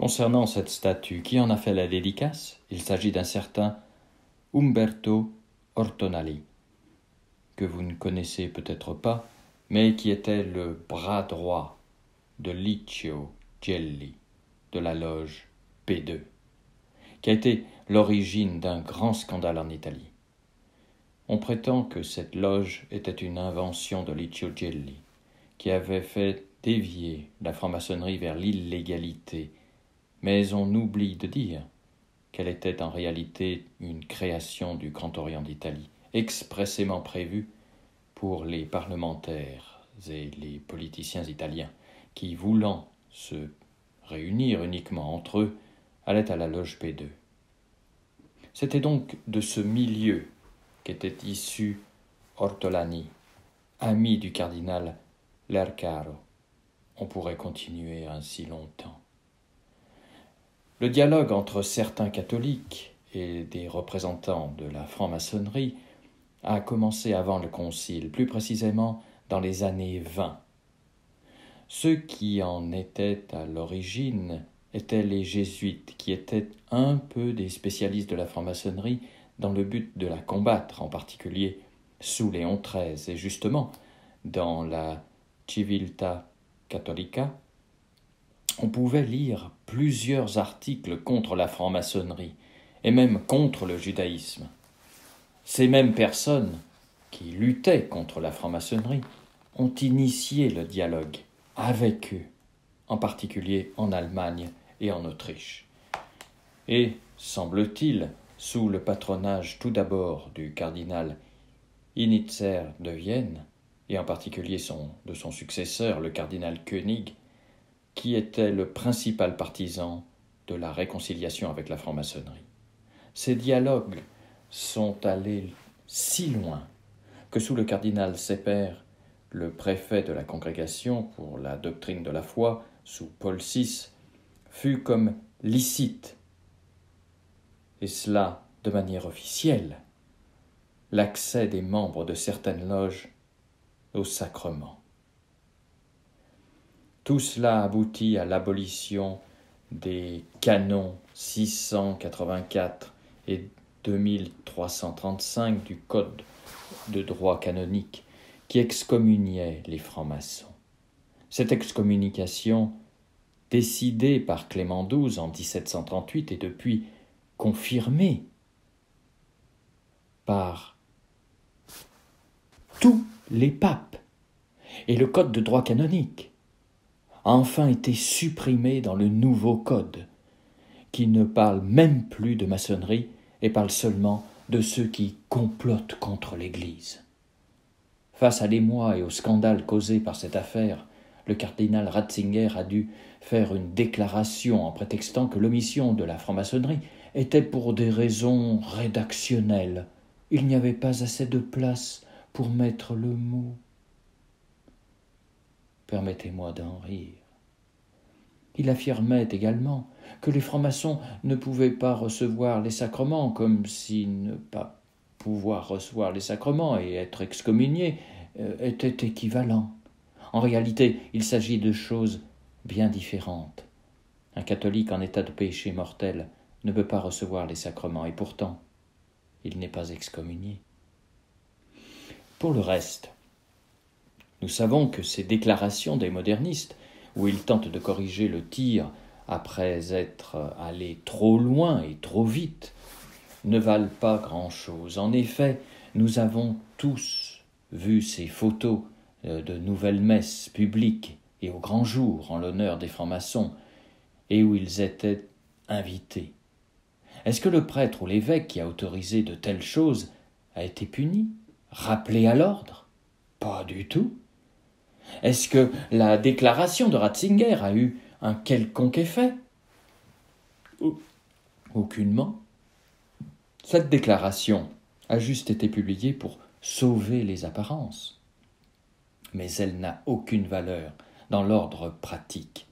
[SPEAKER 1] Concernant cette statue, qui en a fait la dédicace Il s'agit d'un certain Umberto Ortonali, que vous ne connaissez peut-être pas, mais qui était le bras droit de Licio Gelli de la loge P2, qui a été l'origine d'un grand scandale en Italie. On prétend que cette loge était une invention de Licio Gelli, qui avait fait dévier la franc-maçonnerie vers l'illégalité mais on oublie de dire qu'elle était en réalité une création du Grand Orient d'Italie, expressément prévue pour les parlementaires et les politiciens italiens, qui, voulant se réunir uniquement entre eux, allaient à la loge P2. C'était donc de ce milieu qu'était issu Ortolani, ami du cardinal Lercaro. On pourrait continuer ainsi longtemps. Le dialogue entre certains catholiques et des représentants de la franc-maçonnerie a commencé avant le Concile, plus précisément dans les années 20. Ceux qui en étaient à l'origine étaient les jésuites, qui étaient un peu des spécialistes de la franc-maçonnerie dans le but de la combattre, en particulier sous Léon XIII. Et justement, dans la Civiltà Catholica, on pouvait lire plusieurs articles contre la franc-maçonnerie et même contre le judaïsme. Ces mêmes personnes qui luttaient contre la franc-maçonnerie ont initié le dialogue avec eux, en particulier en Allemagne et en Autriche. Et, semble-t-il, sous le patronage tout d'abord du cardinal Initzer de Vienne, et en particulier de son successeur, le cardinal König, qui était le principal partisan de la réconciliation avec la franc-maçonnerie. Ces dialogues sont allés si loin que sous le cardinal Sepper, le préfet de la congrégation pour la doctrine de la foi, sous Paul VI, fut comme licite, et cela de manière officielle, l'accès des membres de certaines loges au sacrement. Tout cela aboutit à l'abolition des canons 684 et 2335 du Code de droit canonique qui excommuniait les francs-maçons. Cette excommunication, décidée par Clément XII en 1738 est depuis confirmée par tous les papes et le Code de droit canonique a enfin été supprimé dans le nouveau code, qui ne parle même plus de maçonnerie et parle seulement de ceux qui complotent contre l'Église. Face à l'émoi et au scandale causé par cette affaire, le cardinal Ratzinger a dû faire une déclaration en prétextant que l'omission de la franc-maçonnerie était pour des raisons rédactionnelles. Il n'y avait pas assez de place pour mettre le mot. Permettez-moi d'en rire. Il affirmait également que les francs-maçons ne pouvaient pas recevoir les sacrements, comme si ne pas pouvoir recevoir les sacrements et être excommunié euh, était équivalent. En réalité, il s'agit de choses bien différentes. Un catholique en état de péché mortel ne peut pas recevoir les sacrements, et pourtant il n'est pas excommunié. Pour le reste, nous savons que ces déclarations des modernistes, où ils tentent de corriger le tir après être allés trop loin et trop vite, ne valent pas grand-chose. En effet, nous avons tous vu ces photos euh, de nouvelles messes publiques et au grand jour en l'honneur des francs-maçons, et où ils étaient invités. Est-ce que le prêtre ou l'évêque qui a autorisé de telles choses a été puni, rappelé à l'ordre Pas du tout. Est-ce que la déclaration de Ratzinger a eu un quelconque effet Aucunement. Cette déclaration a juste été publiée pour sauver les apparences. Mais elle n'a aucune valeur dans l'ordre pratique.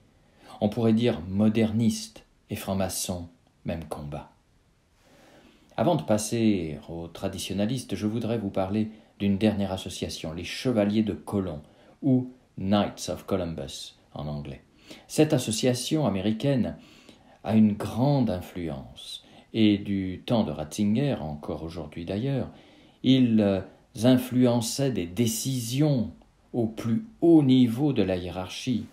[SPEAKER 1] On pourrait dire moderniste et franc-maçon, même combat. Avant de passer aux traditionalistes, je voudrais vous parler d'une dernière association, les Chevaliers de Colomb, ou Knights of Columbus en anglais. Cette association américaine a une grande influence et du temps de Ratzinger, encore aujourd'hui d'ailleurs, ils euh, influençaient des décisions au plus haut niveau de la hiérarchie.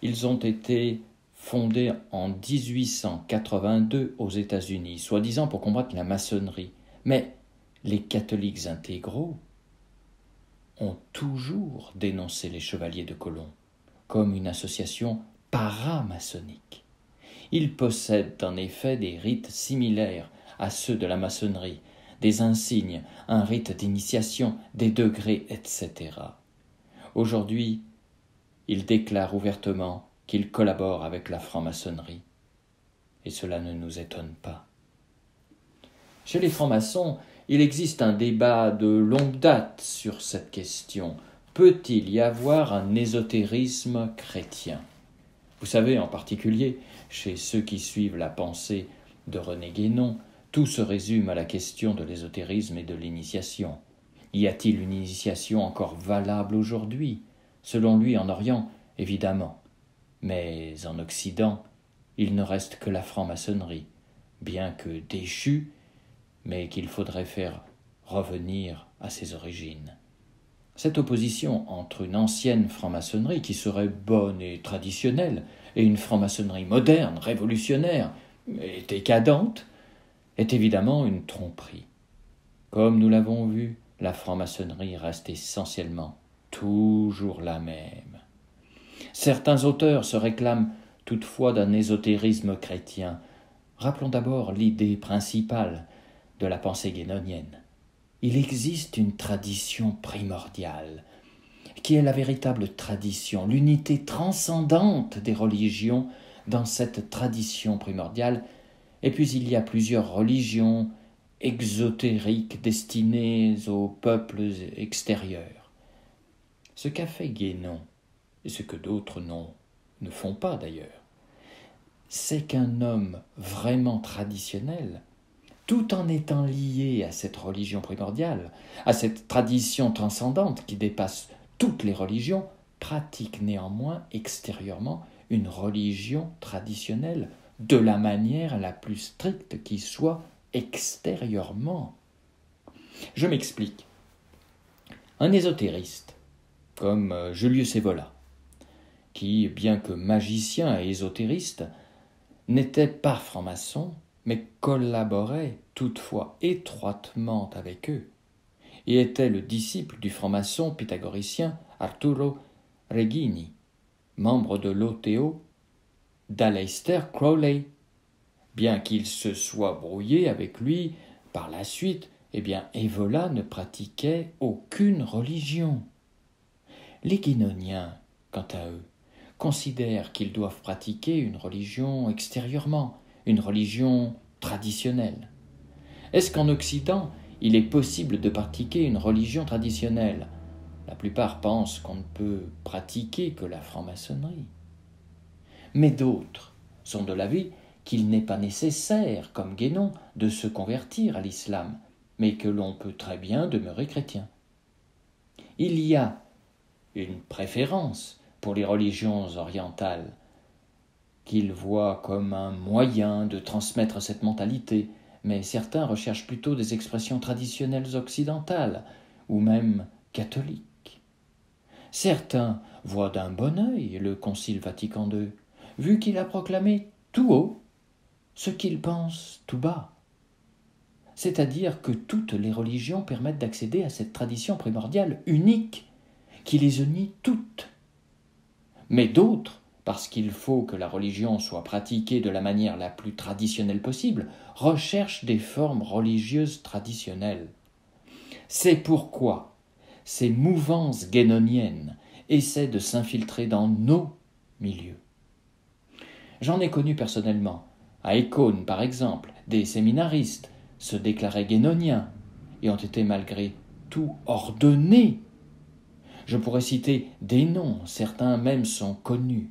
[SPEAKER 1] Ils ont été fondés en 1882 aux États-Unis, soi-disant pour combattre la maçonnerie. Mais les catholiques intégraux ont toujours dénoncé les chevaliers de Colomb comme une association paramaçonnique. Ils possèdent en effet des rites similaires à ceux de la maçonnerie, des insignes, un rite d'initiation, des degrés, etc. Aujourd'hui, ils déclarent ouvertement qu'ils collaborent avec la franc-maçonnerie. Et cela ne nous étonne pas. Chez les francs-maçons, il existe un débat de longue date sur cette question. Peut-il y avoir un ésotérisme chrétien Vous savez, en particulier, chez ceux qui suivent la pensée de René Guénon, tout se résume à la question de l'ésotérisme et de l'initiation. Y a-t-il une initiation encore valable aujourd'hui Selon lui, en Orient, évidemment. Mais en Occident, il ne reste que la franc-maçonnerie, bien que déchue mais qu'il faudrait faire revenir à ses origines. Cette opposition entre une ancienne franc-maçonnerie qui serait bonne et traditionnelle et une franc-maçonnerie moderne, révolutionnaire et décadente est évidemment une tromperie. Comme nous l'avons vu, la franc-maçonnerie reste essentiellement toujours la même. Certains auteurs se réclament toutefois d'un ésotérisme chrétien. Rappelons d'abord l'idée principale de la pensée guénonienne. Il existe une tradition primordiale, qui est la véritable tradition, l'unité transcendante des religions dans cette tradition primordiale, et puis il y a plusieurs religions exotériques destinées aux peuples extérieurs. Ce qu'a fait Guénon, et ce que d'autres ne font pas d'ailleurs, c'est qu'un homme vraiment traditionnel tout en étant lié à cette religion primordiale, à cette tradition transcendante qui dépasse toutes les religions, pratique néanmoins extérieurement une religion traditionnelle de la manière la plus stricte qui soit extérieurement. Je m'explique. Un ésotériste, comme euh, Julius Evola, qui, bien que magicien et ésotériste, n'était pas franc-maçon, mais collaborait toutefois étroitement avec eux, et était le disciple du franc-maçon pythagoricien Arturo Regini, membre de l'OTO d'Aleister Crowley, bien qu'il se soit brouillé avec lui par la suite, eh bien Evola ne pratiquait aucune religion. Les Guinoniens, quant à eux, considèrent qu'ils doivent pratiquer une religion extérieurement, une religion traditionnelle Est-ce qu'en Occident, il est possible de pratiquer une religion traditionnelle La plupart pensent qu'on ne peut pratiquer que la franc-maçonnerie. Mais d'autres sont de l'avis qu'il n'est pas nécessaire, comme Guénon, de se convertir à l'islam, mais que l'on peut très bien demeurer chrétien. Il y a une préférence pour les religions orientales qu'il voit comme un moyen de transmettre cette mentalité, mais certains recherchent plutôt des expressions traditionnelles occidentales, ou même catholiques. Certains voient d'un bon œil le Concile Vatican II, vu qu'il a proclamé tout haut ce qu'il pense tout bas. C'est-à-dire que toutes les religions permettent d'accéder à cette tradition primordiale unique qui les unit toutes. Mais d'autres parce qu'il faut que la religion soit pratiquée de la manière la plus traditionnelle possible, recherche des formes religieuses traditionnelles. C'est pourquoi ces mouvances guénoniennes essaient de s'infiltrer dans nos milieux. J'en ai connu personnellement, à Écône par exemple, des séminaristes se déclaraient guénoniens et ont été malgré tout ordonnés. Je pourrais citer des noms, certains même sont connus.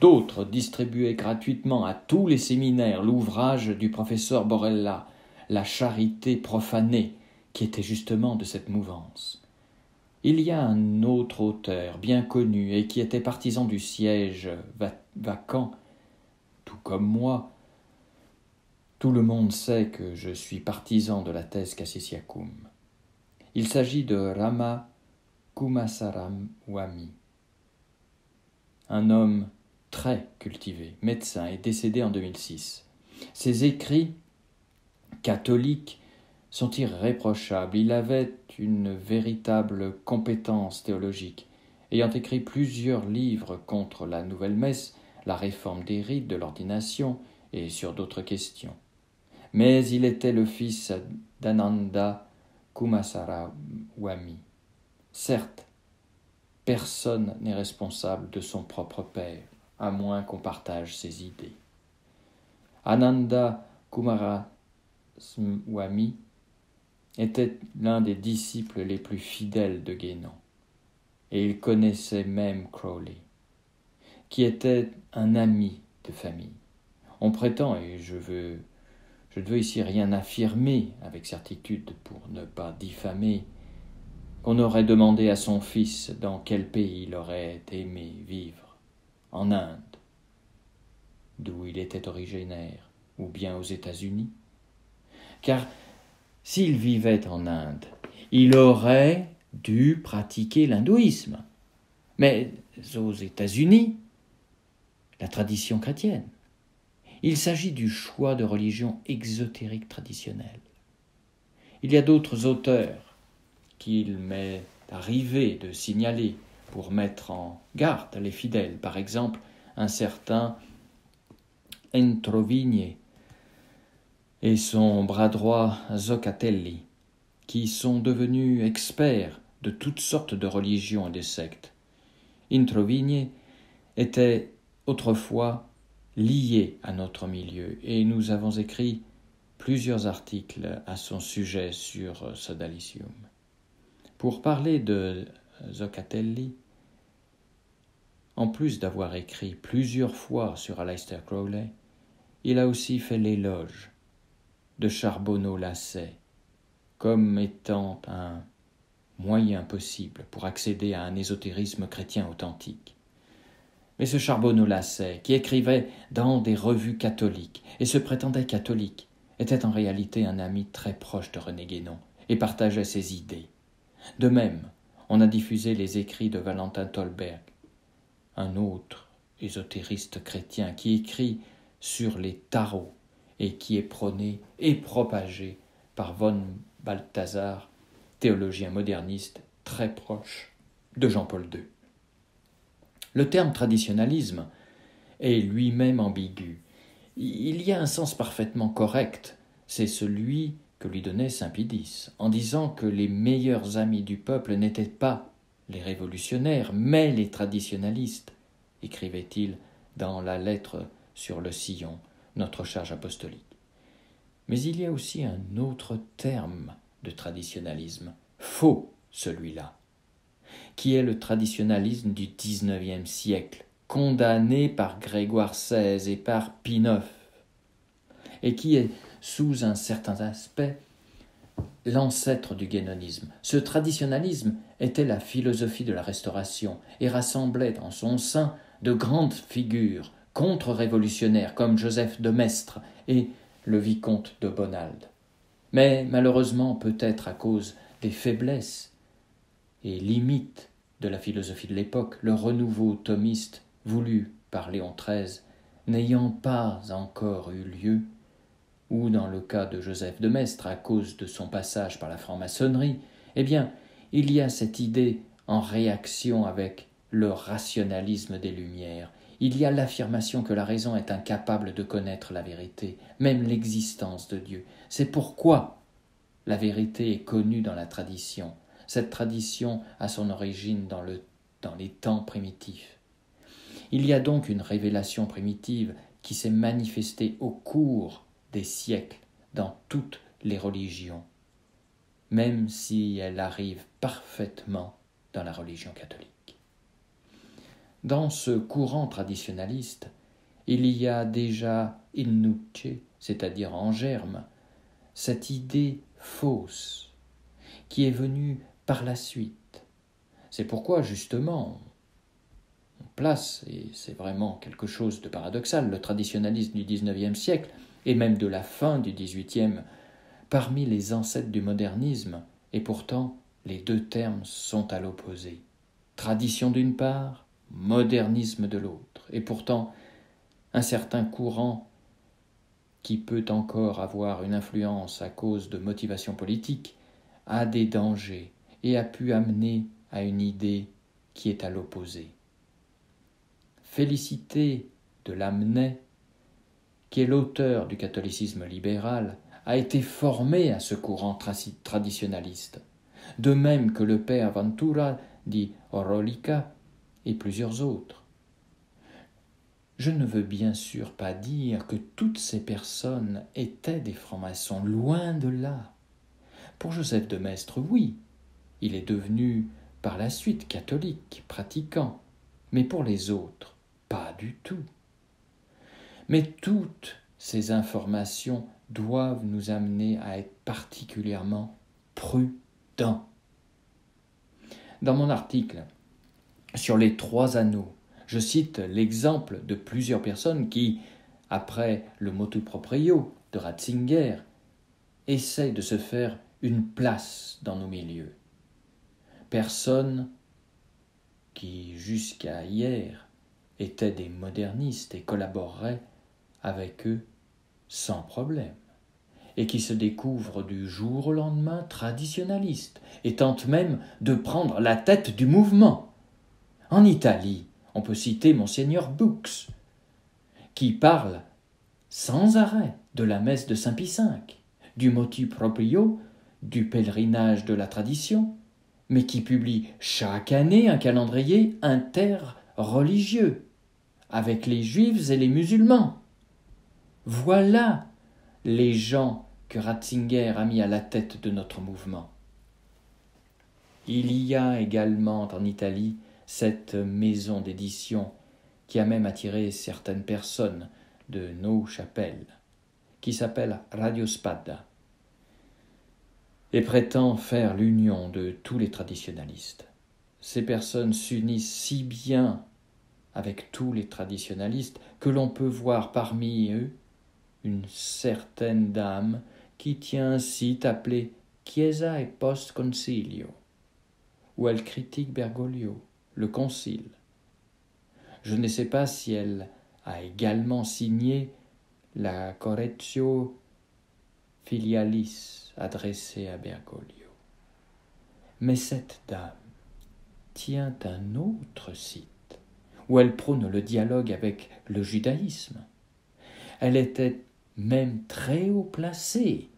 [SPEAKER 1] D'autres distribuaient gratuitement à tous les séminaires l'ouvrage du professeur Borella, La charité profanée, qui était justement de cette mouvance. Il y a un autre auteur bien connu et qui était partisan du siège vacant, tout comme moi. Tout le monde sait que je suis partisan de la thèse Cassisiacum. Il s'agit de Rama Kumasaramwami, un homme très cultivé, médecin, et décédé en 2006. Ses écrits catholiques sont irréprochables. Il avait une véritable compétence théologique, ayant écrit plusieurs livres contre la nouvelle messe, la réforme des rites, de l'ordination et sur d'autres questions. Mais il était le fils d'Ananda Kumasarawami. Certes, personne n'est responsable de son propre père à moins qu'on partage ses idées. Ananda Kumaraswamy était l'un des disciples les plus fidèles de Guénon, et il connaissait même Crowley, qui était un ami de famille. On prétend, et je veux je ne veux ici rien affirmer avec certitude pour ne pas diffamer, qu'on aurait demandé à son fils dans quel pays il aurait aimé vivre en Inde, d'où il était originaire, ou bien aux États-Unis. Car s'il vivait en Inde, il aurait dû pratiquer l'hindouisme, mais aux États-Unis, la tradition chrétienne. Il s'agit du choix de religion exotérique traditionnelle. Il y a d'autres auteurs qu'il m'est arrivé de signaler pour mettre en garde les fidèles. Par exemple, un certain Entrovigne et son bras droit Zoccatelli, qui sont devenus experts de toutes sortes de religions et de sectes. Introvigne était autrefois lié à notre milieu et nous avons écrit plusieurs articles à son sujet sur Sodalicium. Pour parler de Zocatelli, en plus d'avoir écrit plusieurs fois sur Aleister Crowley, il a aussi fait l'éloge de Charbonneau lassay comme étant un moyen possible pour accéder à un ésotérisme chrétien authentique. Mais ce Charbonneau lassay qui écrivait dans des revues catholiques et se prétendait catholique, était en réalité un ami très proche de René Guénon et partageait ses idées. De même, on a diffusé les écrits de Valentin Tolberg, un autre ésotériste chrétien qui écrit sur les tarots et qui est prôné et propagé par von Balthasar, théologien moderniste très proche de Jean-Paul II. Le terme traditionnalisme est lui-même ambigu. Il y a un sens parfaitement correct, c'est celui que lui donnait Saint Pidis, en disant que les meilleurs amis du peuple n'étaient pas les révolutionnaires, mais les traditionalistes, écrivait-il dans la lettre sur le sillon, notre charge apostolique. Mais il y a aussi un autre terme de traditionalisme, faux celui-là, qui est le traditionalisme du XIXe siècle, condamné par Grégoire XVI et par Pie et qui est, sous un certain aspect, l'ancêtre du guénonisme. Ce traditionalisme était la philosophie de la Restauration et rassemblait en son sein de grandes figures contre-révolutionnaires comme Joseph de Maistre et le vicomte de Bonald. Mais malheureusement, peut-être à cause des faiblesses et limites de la philosophie de l'époque, le renouveau thomiste voulu par Léon XIII n'ayant pas encore eu lieu, ou dans le cas de Joseph de Maistre à cause de son passage par la franc-maçonnerie, eh bien, il y a cette idée en réaction avec le rationalisme des Lumières. Il y a l'affirmation que la raison est incapable de connaître la vérité, même l'existence de Dieu. C'est pourquoi la vérité est connue dans la tradition. Cette tradition a son origine dans, dans les temps primitifs. Il y a donc une révélation primitive qui s'est manifestée au cours des siècles dans toutes les religions, même si elle arrive parfaitement dans la religion catholique. Dans ce courant traditionnaliste, il y a déjà in c'est-à-dire en germe, cette idée fausse qui est venue par la suite. C'est pourquoi, justement, on place, et c'est vraiment quelque chose de paradoxal, le traditionnalisme du XIXe siècle et même de la fin du XVIIIe, parmi les ancêtres du modernisme, et pourtant les deux termes sont à l'opposé. Tradition d'une part, modernisme de l'autre, et pourtant un certain courant qui peut encore avoir une influence à cause de motivations politiques, a des dangers et a pu amener à une idée qui est à l'opposé. Félicité de l'amener qui est l'auteur du catholicisme libéral, a été formé à ce courant traditionnaliste, de même que le père Ventura dit Orolica et plusieurs autres. Je ne veux bien sûr pas dire que toutes ces personnes étaient des francs-maçons, loin de là. Pour Joseph de Maistre, oui, il est devenu par la suite catholique, pratiquant, mais pour les autres, pas du tout. Mais toutes ces informations doivent nous amener à être particulièrement prudents. Dans mon article sur les trois anneaux, je cite l'exemple de plusieurs personnes qui, après le motu proprio de Ratzinger, essaient de se faire une place dans nos milieux. Personnes qui, jusqu'à hier, étaient des modernistes et collaboreraient avec eux sans problème, et qui se découvrent du jour au lendemain traditionnalistes et tentent même de prendre la tête du mouvement. En Italie, on peut citer monseigneur Bux, qui parle sans arrêt de la messe de Saint Pie V, du motu proprio, du pèlerinage de la tradition, mais qui publie chaque année un calendrier interreligieux avec les juifs et les musulmans, voilà les gens que Ratzinger a mis à la tête de notre mouvement. Il y a également en Italie cette maison d'édition qui a même attiré certaines personnes de nos chapelles, qui s'appelle Radio Spada et prétend faire l'union de tous les traditionalistes. Ces personnes s'unissent si bien avec tous les traditionalistes que l'on peut voir parmi eux une certaine dame qui tient un site appelé Chiesa e Post Concilio, où elle critique Bergoglio, le concile. Je ne sais pas si elle a également signé la Correggio Filialis adressée à Bergoglio. Mais cette dame tient un autre site où elle prône le dialogue avec le judaïsme. Elle était même très haut placé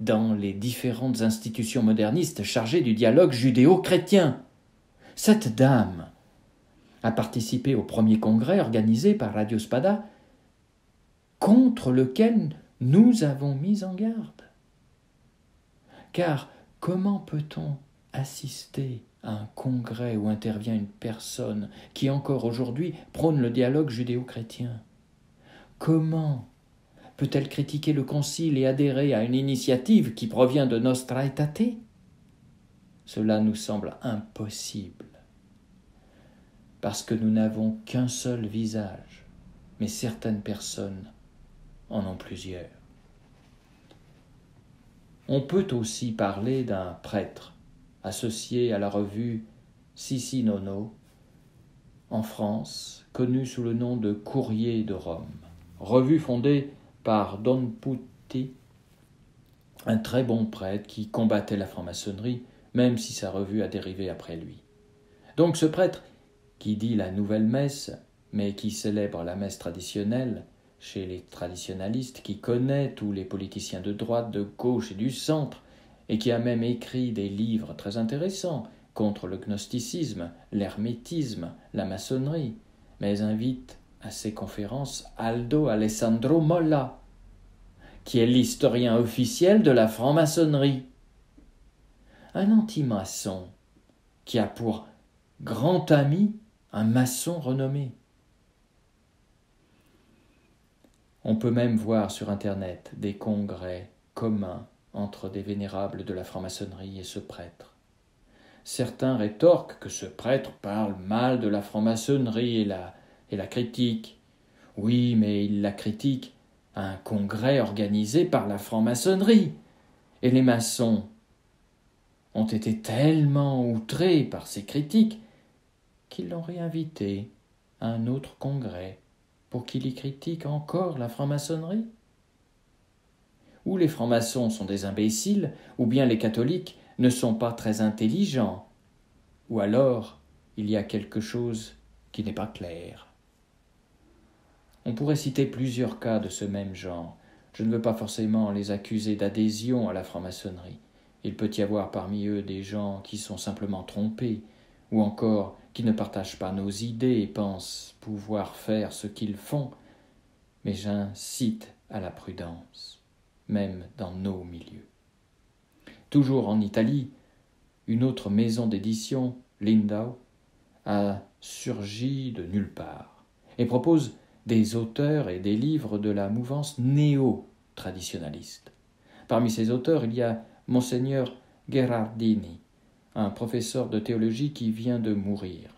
[SPEAKER 1] dans les différentes institutions modernistes chargées du dialogue judéo-chrétien. Cette dame a participé au premier congrès organisé par Radio Spada, contre lequel nous avons mis en garde. Car comment peut-on assister à un congrès où intervient une personne qui encore aujourd'hui prône le dialogue judéo-chrétien Comment peut-elle critiquer le Concile et adhérer à une initiative qui provient de Nostra Aetate Cela nous semble impossible, parce que nous n'avons qu'un seul visage, mais certaines personnes en ont plusieurs. On peut aussi parler d'un prêtre associé à la revue Sissi Nono en France, connue sous le nom de Courrier de Rome, revue fondée par Don un très bon prêtre qui combattait la franc-maçonnerie, même si sa revue a dérivé après lui. Donc ce prêtre, qui dit la nouvelle messe, mais qui célèbre la messe traditionnelle, chez les traditionalistes, qui connaît tous les politiciens de droite, de gauche et du centre, et qui a même écrit des livres très intéressants contre le gnosticisme, l'hermétisme, la maçonnerie, mais invite à ses conférences Aldo Alessandro Molla, qui est l'historien officiel de la franc-maçonnerie. Un anti-maçon qui a pour grand ami un maçon renommé. On peut même voir sur Internet des congrès communs entre des vénérables de la franc-maçonnerie et ce prêtre. Certains rétorquent que ce prêtre parle mal de la franc-maçonnerie et la et la critique. Oui, mais il la critique à un congrès organisé par la franc-maçonnerie. Et les maçons ont été tellement outrés par ces critiques qu'ils l'ont réinvité à un autre congrès pour qu'il y critique encore la franc-maçonnerie Ou les francs-maçons sont des imbéciles, ou bien les catholiques ne sont pas très intelligents, ou alors il y a quelque chose qui n'est pas clair. On pourrait citer plusieurs cas de ce même genre. Je ne veux pas forcément les accuser d'adhésion à la franc-maçonnerie. Il peut y avoir parmi eux des gens qui sont simplement trompés, ou encore qui ne partagent pas nos idées et pensent pouvoir faire ce qu'ils font, mais j'incite à la prudence, même dans nos milieux. Toujours en Italie, une autre maison d'édition, Lindau, a surgi de nulle part et propose des auteurs et des livres de la mouvance néo-traditionaliste. Parmi ces auteurs, il y a Monseigneur Gherardini, un professeur de théologie qui vient de mourir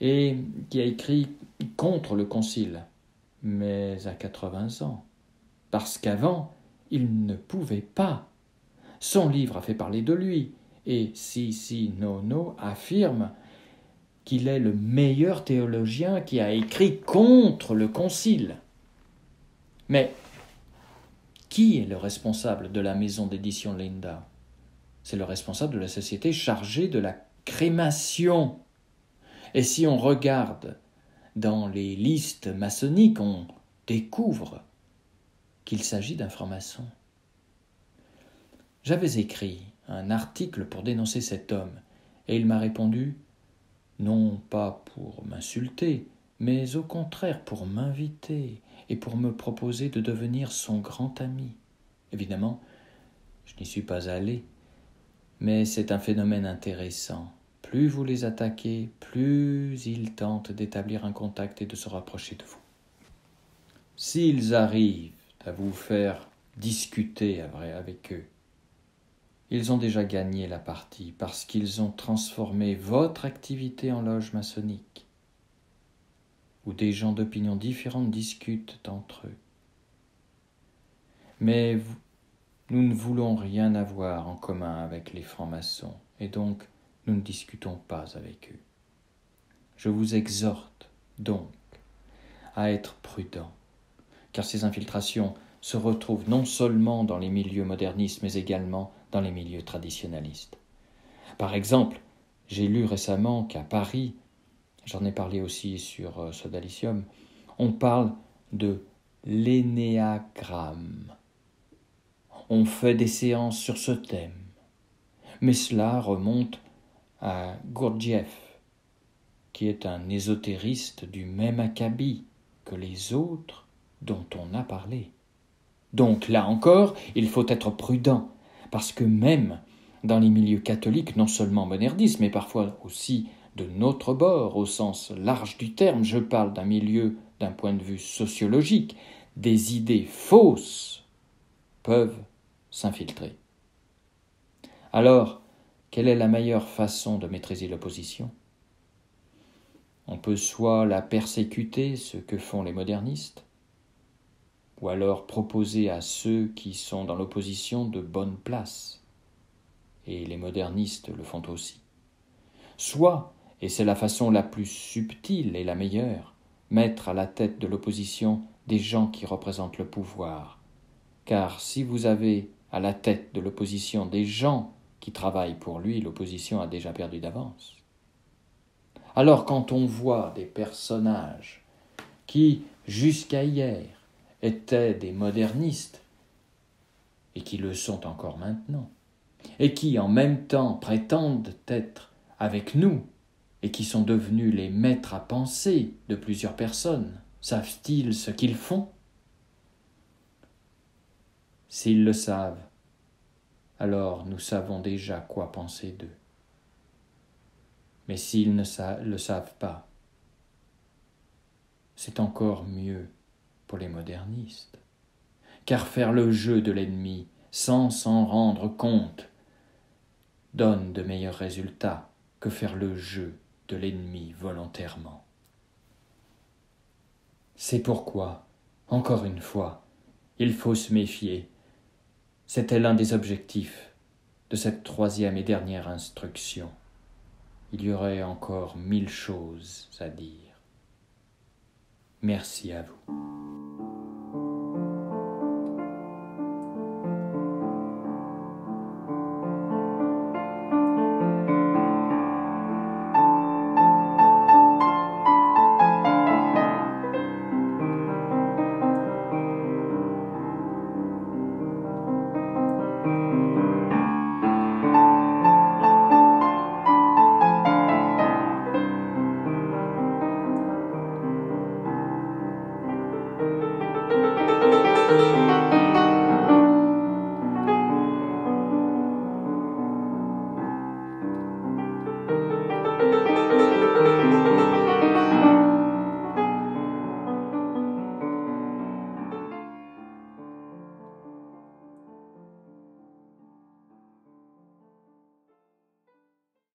[SPEAKER 1] et qui a écrit contre le concile, mais à 80 ans, parce qu'avant, il ne pouvait pas. Son livre a fait parler de lui, et si, si, nono affirme qu'il est le meilleur théologien qui a écrit contre le concile. Mais qui est le responsable de la maison d'édition Linda C'est le responsable de la société chargée de la crémation. Et si on regarde dans les listes maçonniques, on découvre qu'il s'agit d'un franc-maçon. J'avais écrit un article pour dénoncer cet homme, et il m'a répondu non pas pour m'insulter, mais au contraire pour m'inviter et pour me proposer de devenir son grand ami. Évidemment, je n'y suis pas allé, mais c'est un phénomène intéressant. Plus vous les attaquez, plus ils tentent d'établir un contact et de se rapprocher de vous. S'ils arrivent à vous faire discuter avec eux, ils ont déjà gagné la partie parce qu'ils ont transformé votre activité en loge maçonnique, où des gens d'opinions différentes discutent entre eux. Mais nous ne voulons rien avoir en commun avec les francs-maçons, et donc nous ne discutons pas avec eux. Je vous exhorte donc à être prudent, car ces infiltrations se retrouve non seulement dans les milieux modernistes, mais également dans les milieux traditionnalistes. Par exemple, j'ai lu récemment qu'à Paris, j'en ai parlé aussi sur euh, Sodalicium, on parle de l'énéagramme. On fait des séances sur ce thème. Mais cela remonte à Gurdjieff, qui est un ésotériste du même acabit que les autres dont on a parlé. Donc là encore, il faut être prudent, parce que même dans les milieux catholiques, non seulement monerdistes, mais parfois aussi de notre bord, au sens large du terme, je parle d'un milieu d'un point de vue sociologique, des idées fausses peuvent s'infiltrer. Alors, quelle est la meilleure façon de maîtriser l'opposition On peut soit la persécuter, ce que font les modernistes, ou alors proposer à ceux qui sont dans l'opposition de bonnes places, et les modernistes le font aussi. Soit, et c'est la façon la plus subtile et la meilleure, mettre à la tête de l'opposition des gens qui représentent le pouvoir, car si vous avez à la tête de l'opposition des gens qui travaillent pour lui, l'opposition a déjà perdu d'avance. Alors quand on voit des personnages qui, jusqu'à hier, étaient des modernistes, et qui le sont encore maintenant, et qui en même temps prétendent être avec nous, et qui sont devenus les maîtres à penser de plusieurs personnes, savent-ils ce qu'ils font S'ils le savent, alors nous savons déjà quoi penser d'eux. Mais s'ils ne le savent pas, c'est encore mieux les modernistes. Car faire le jeu de l'ennemi sans s'en rendre compte donne de meilleurs résultats que faire le jeu de l'ennemi volontairement. C'est pourquoi, encore une fois, il faut se méfier. C'était l'un des objectifs de cette troisième et dernière instruction. Il y aurait encore mille choses à dire. Merci à vous.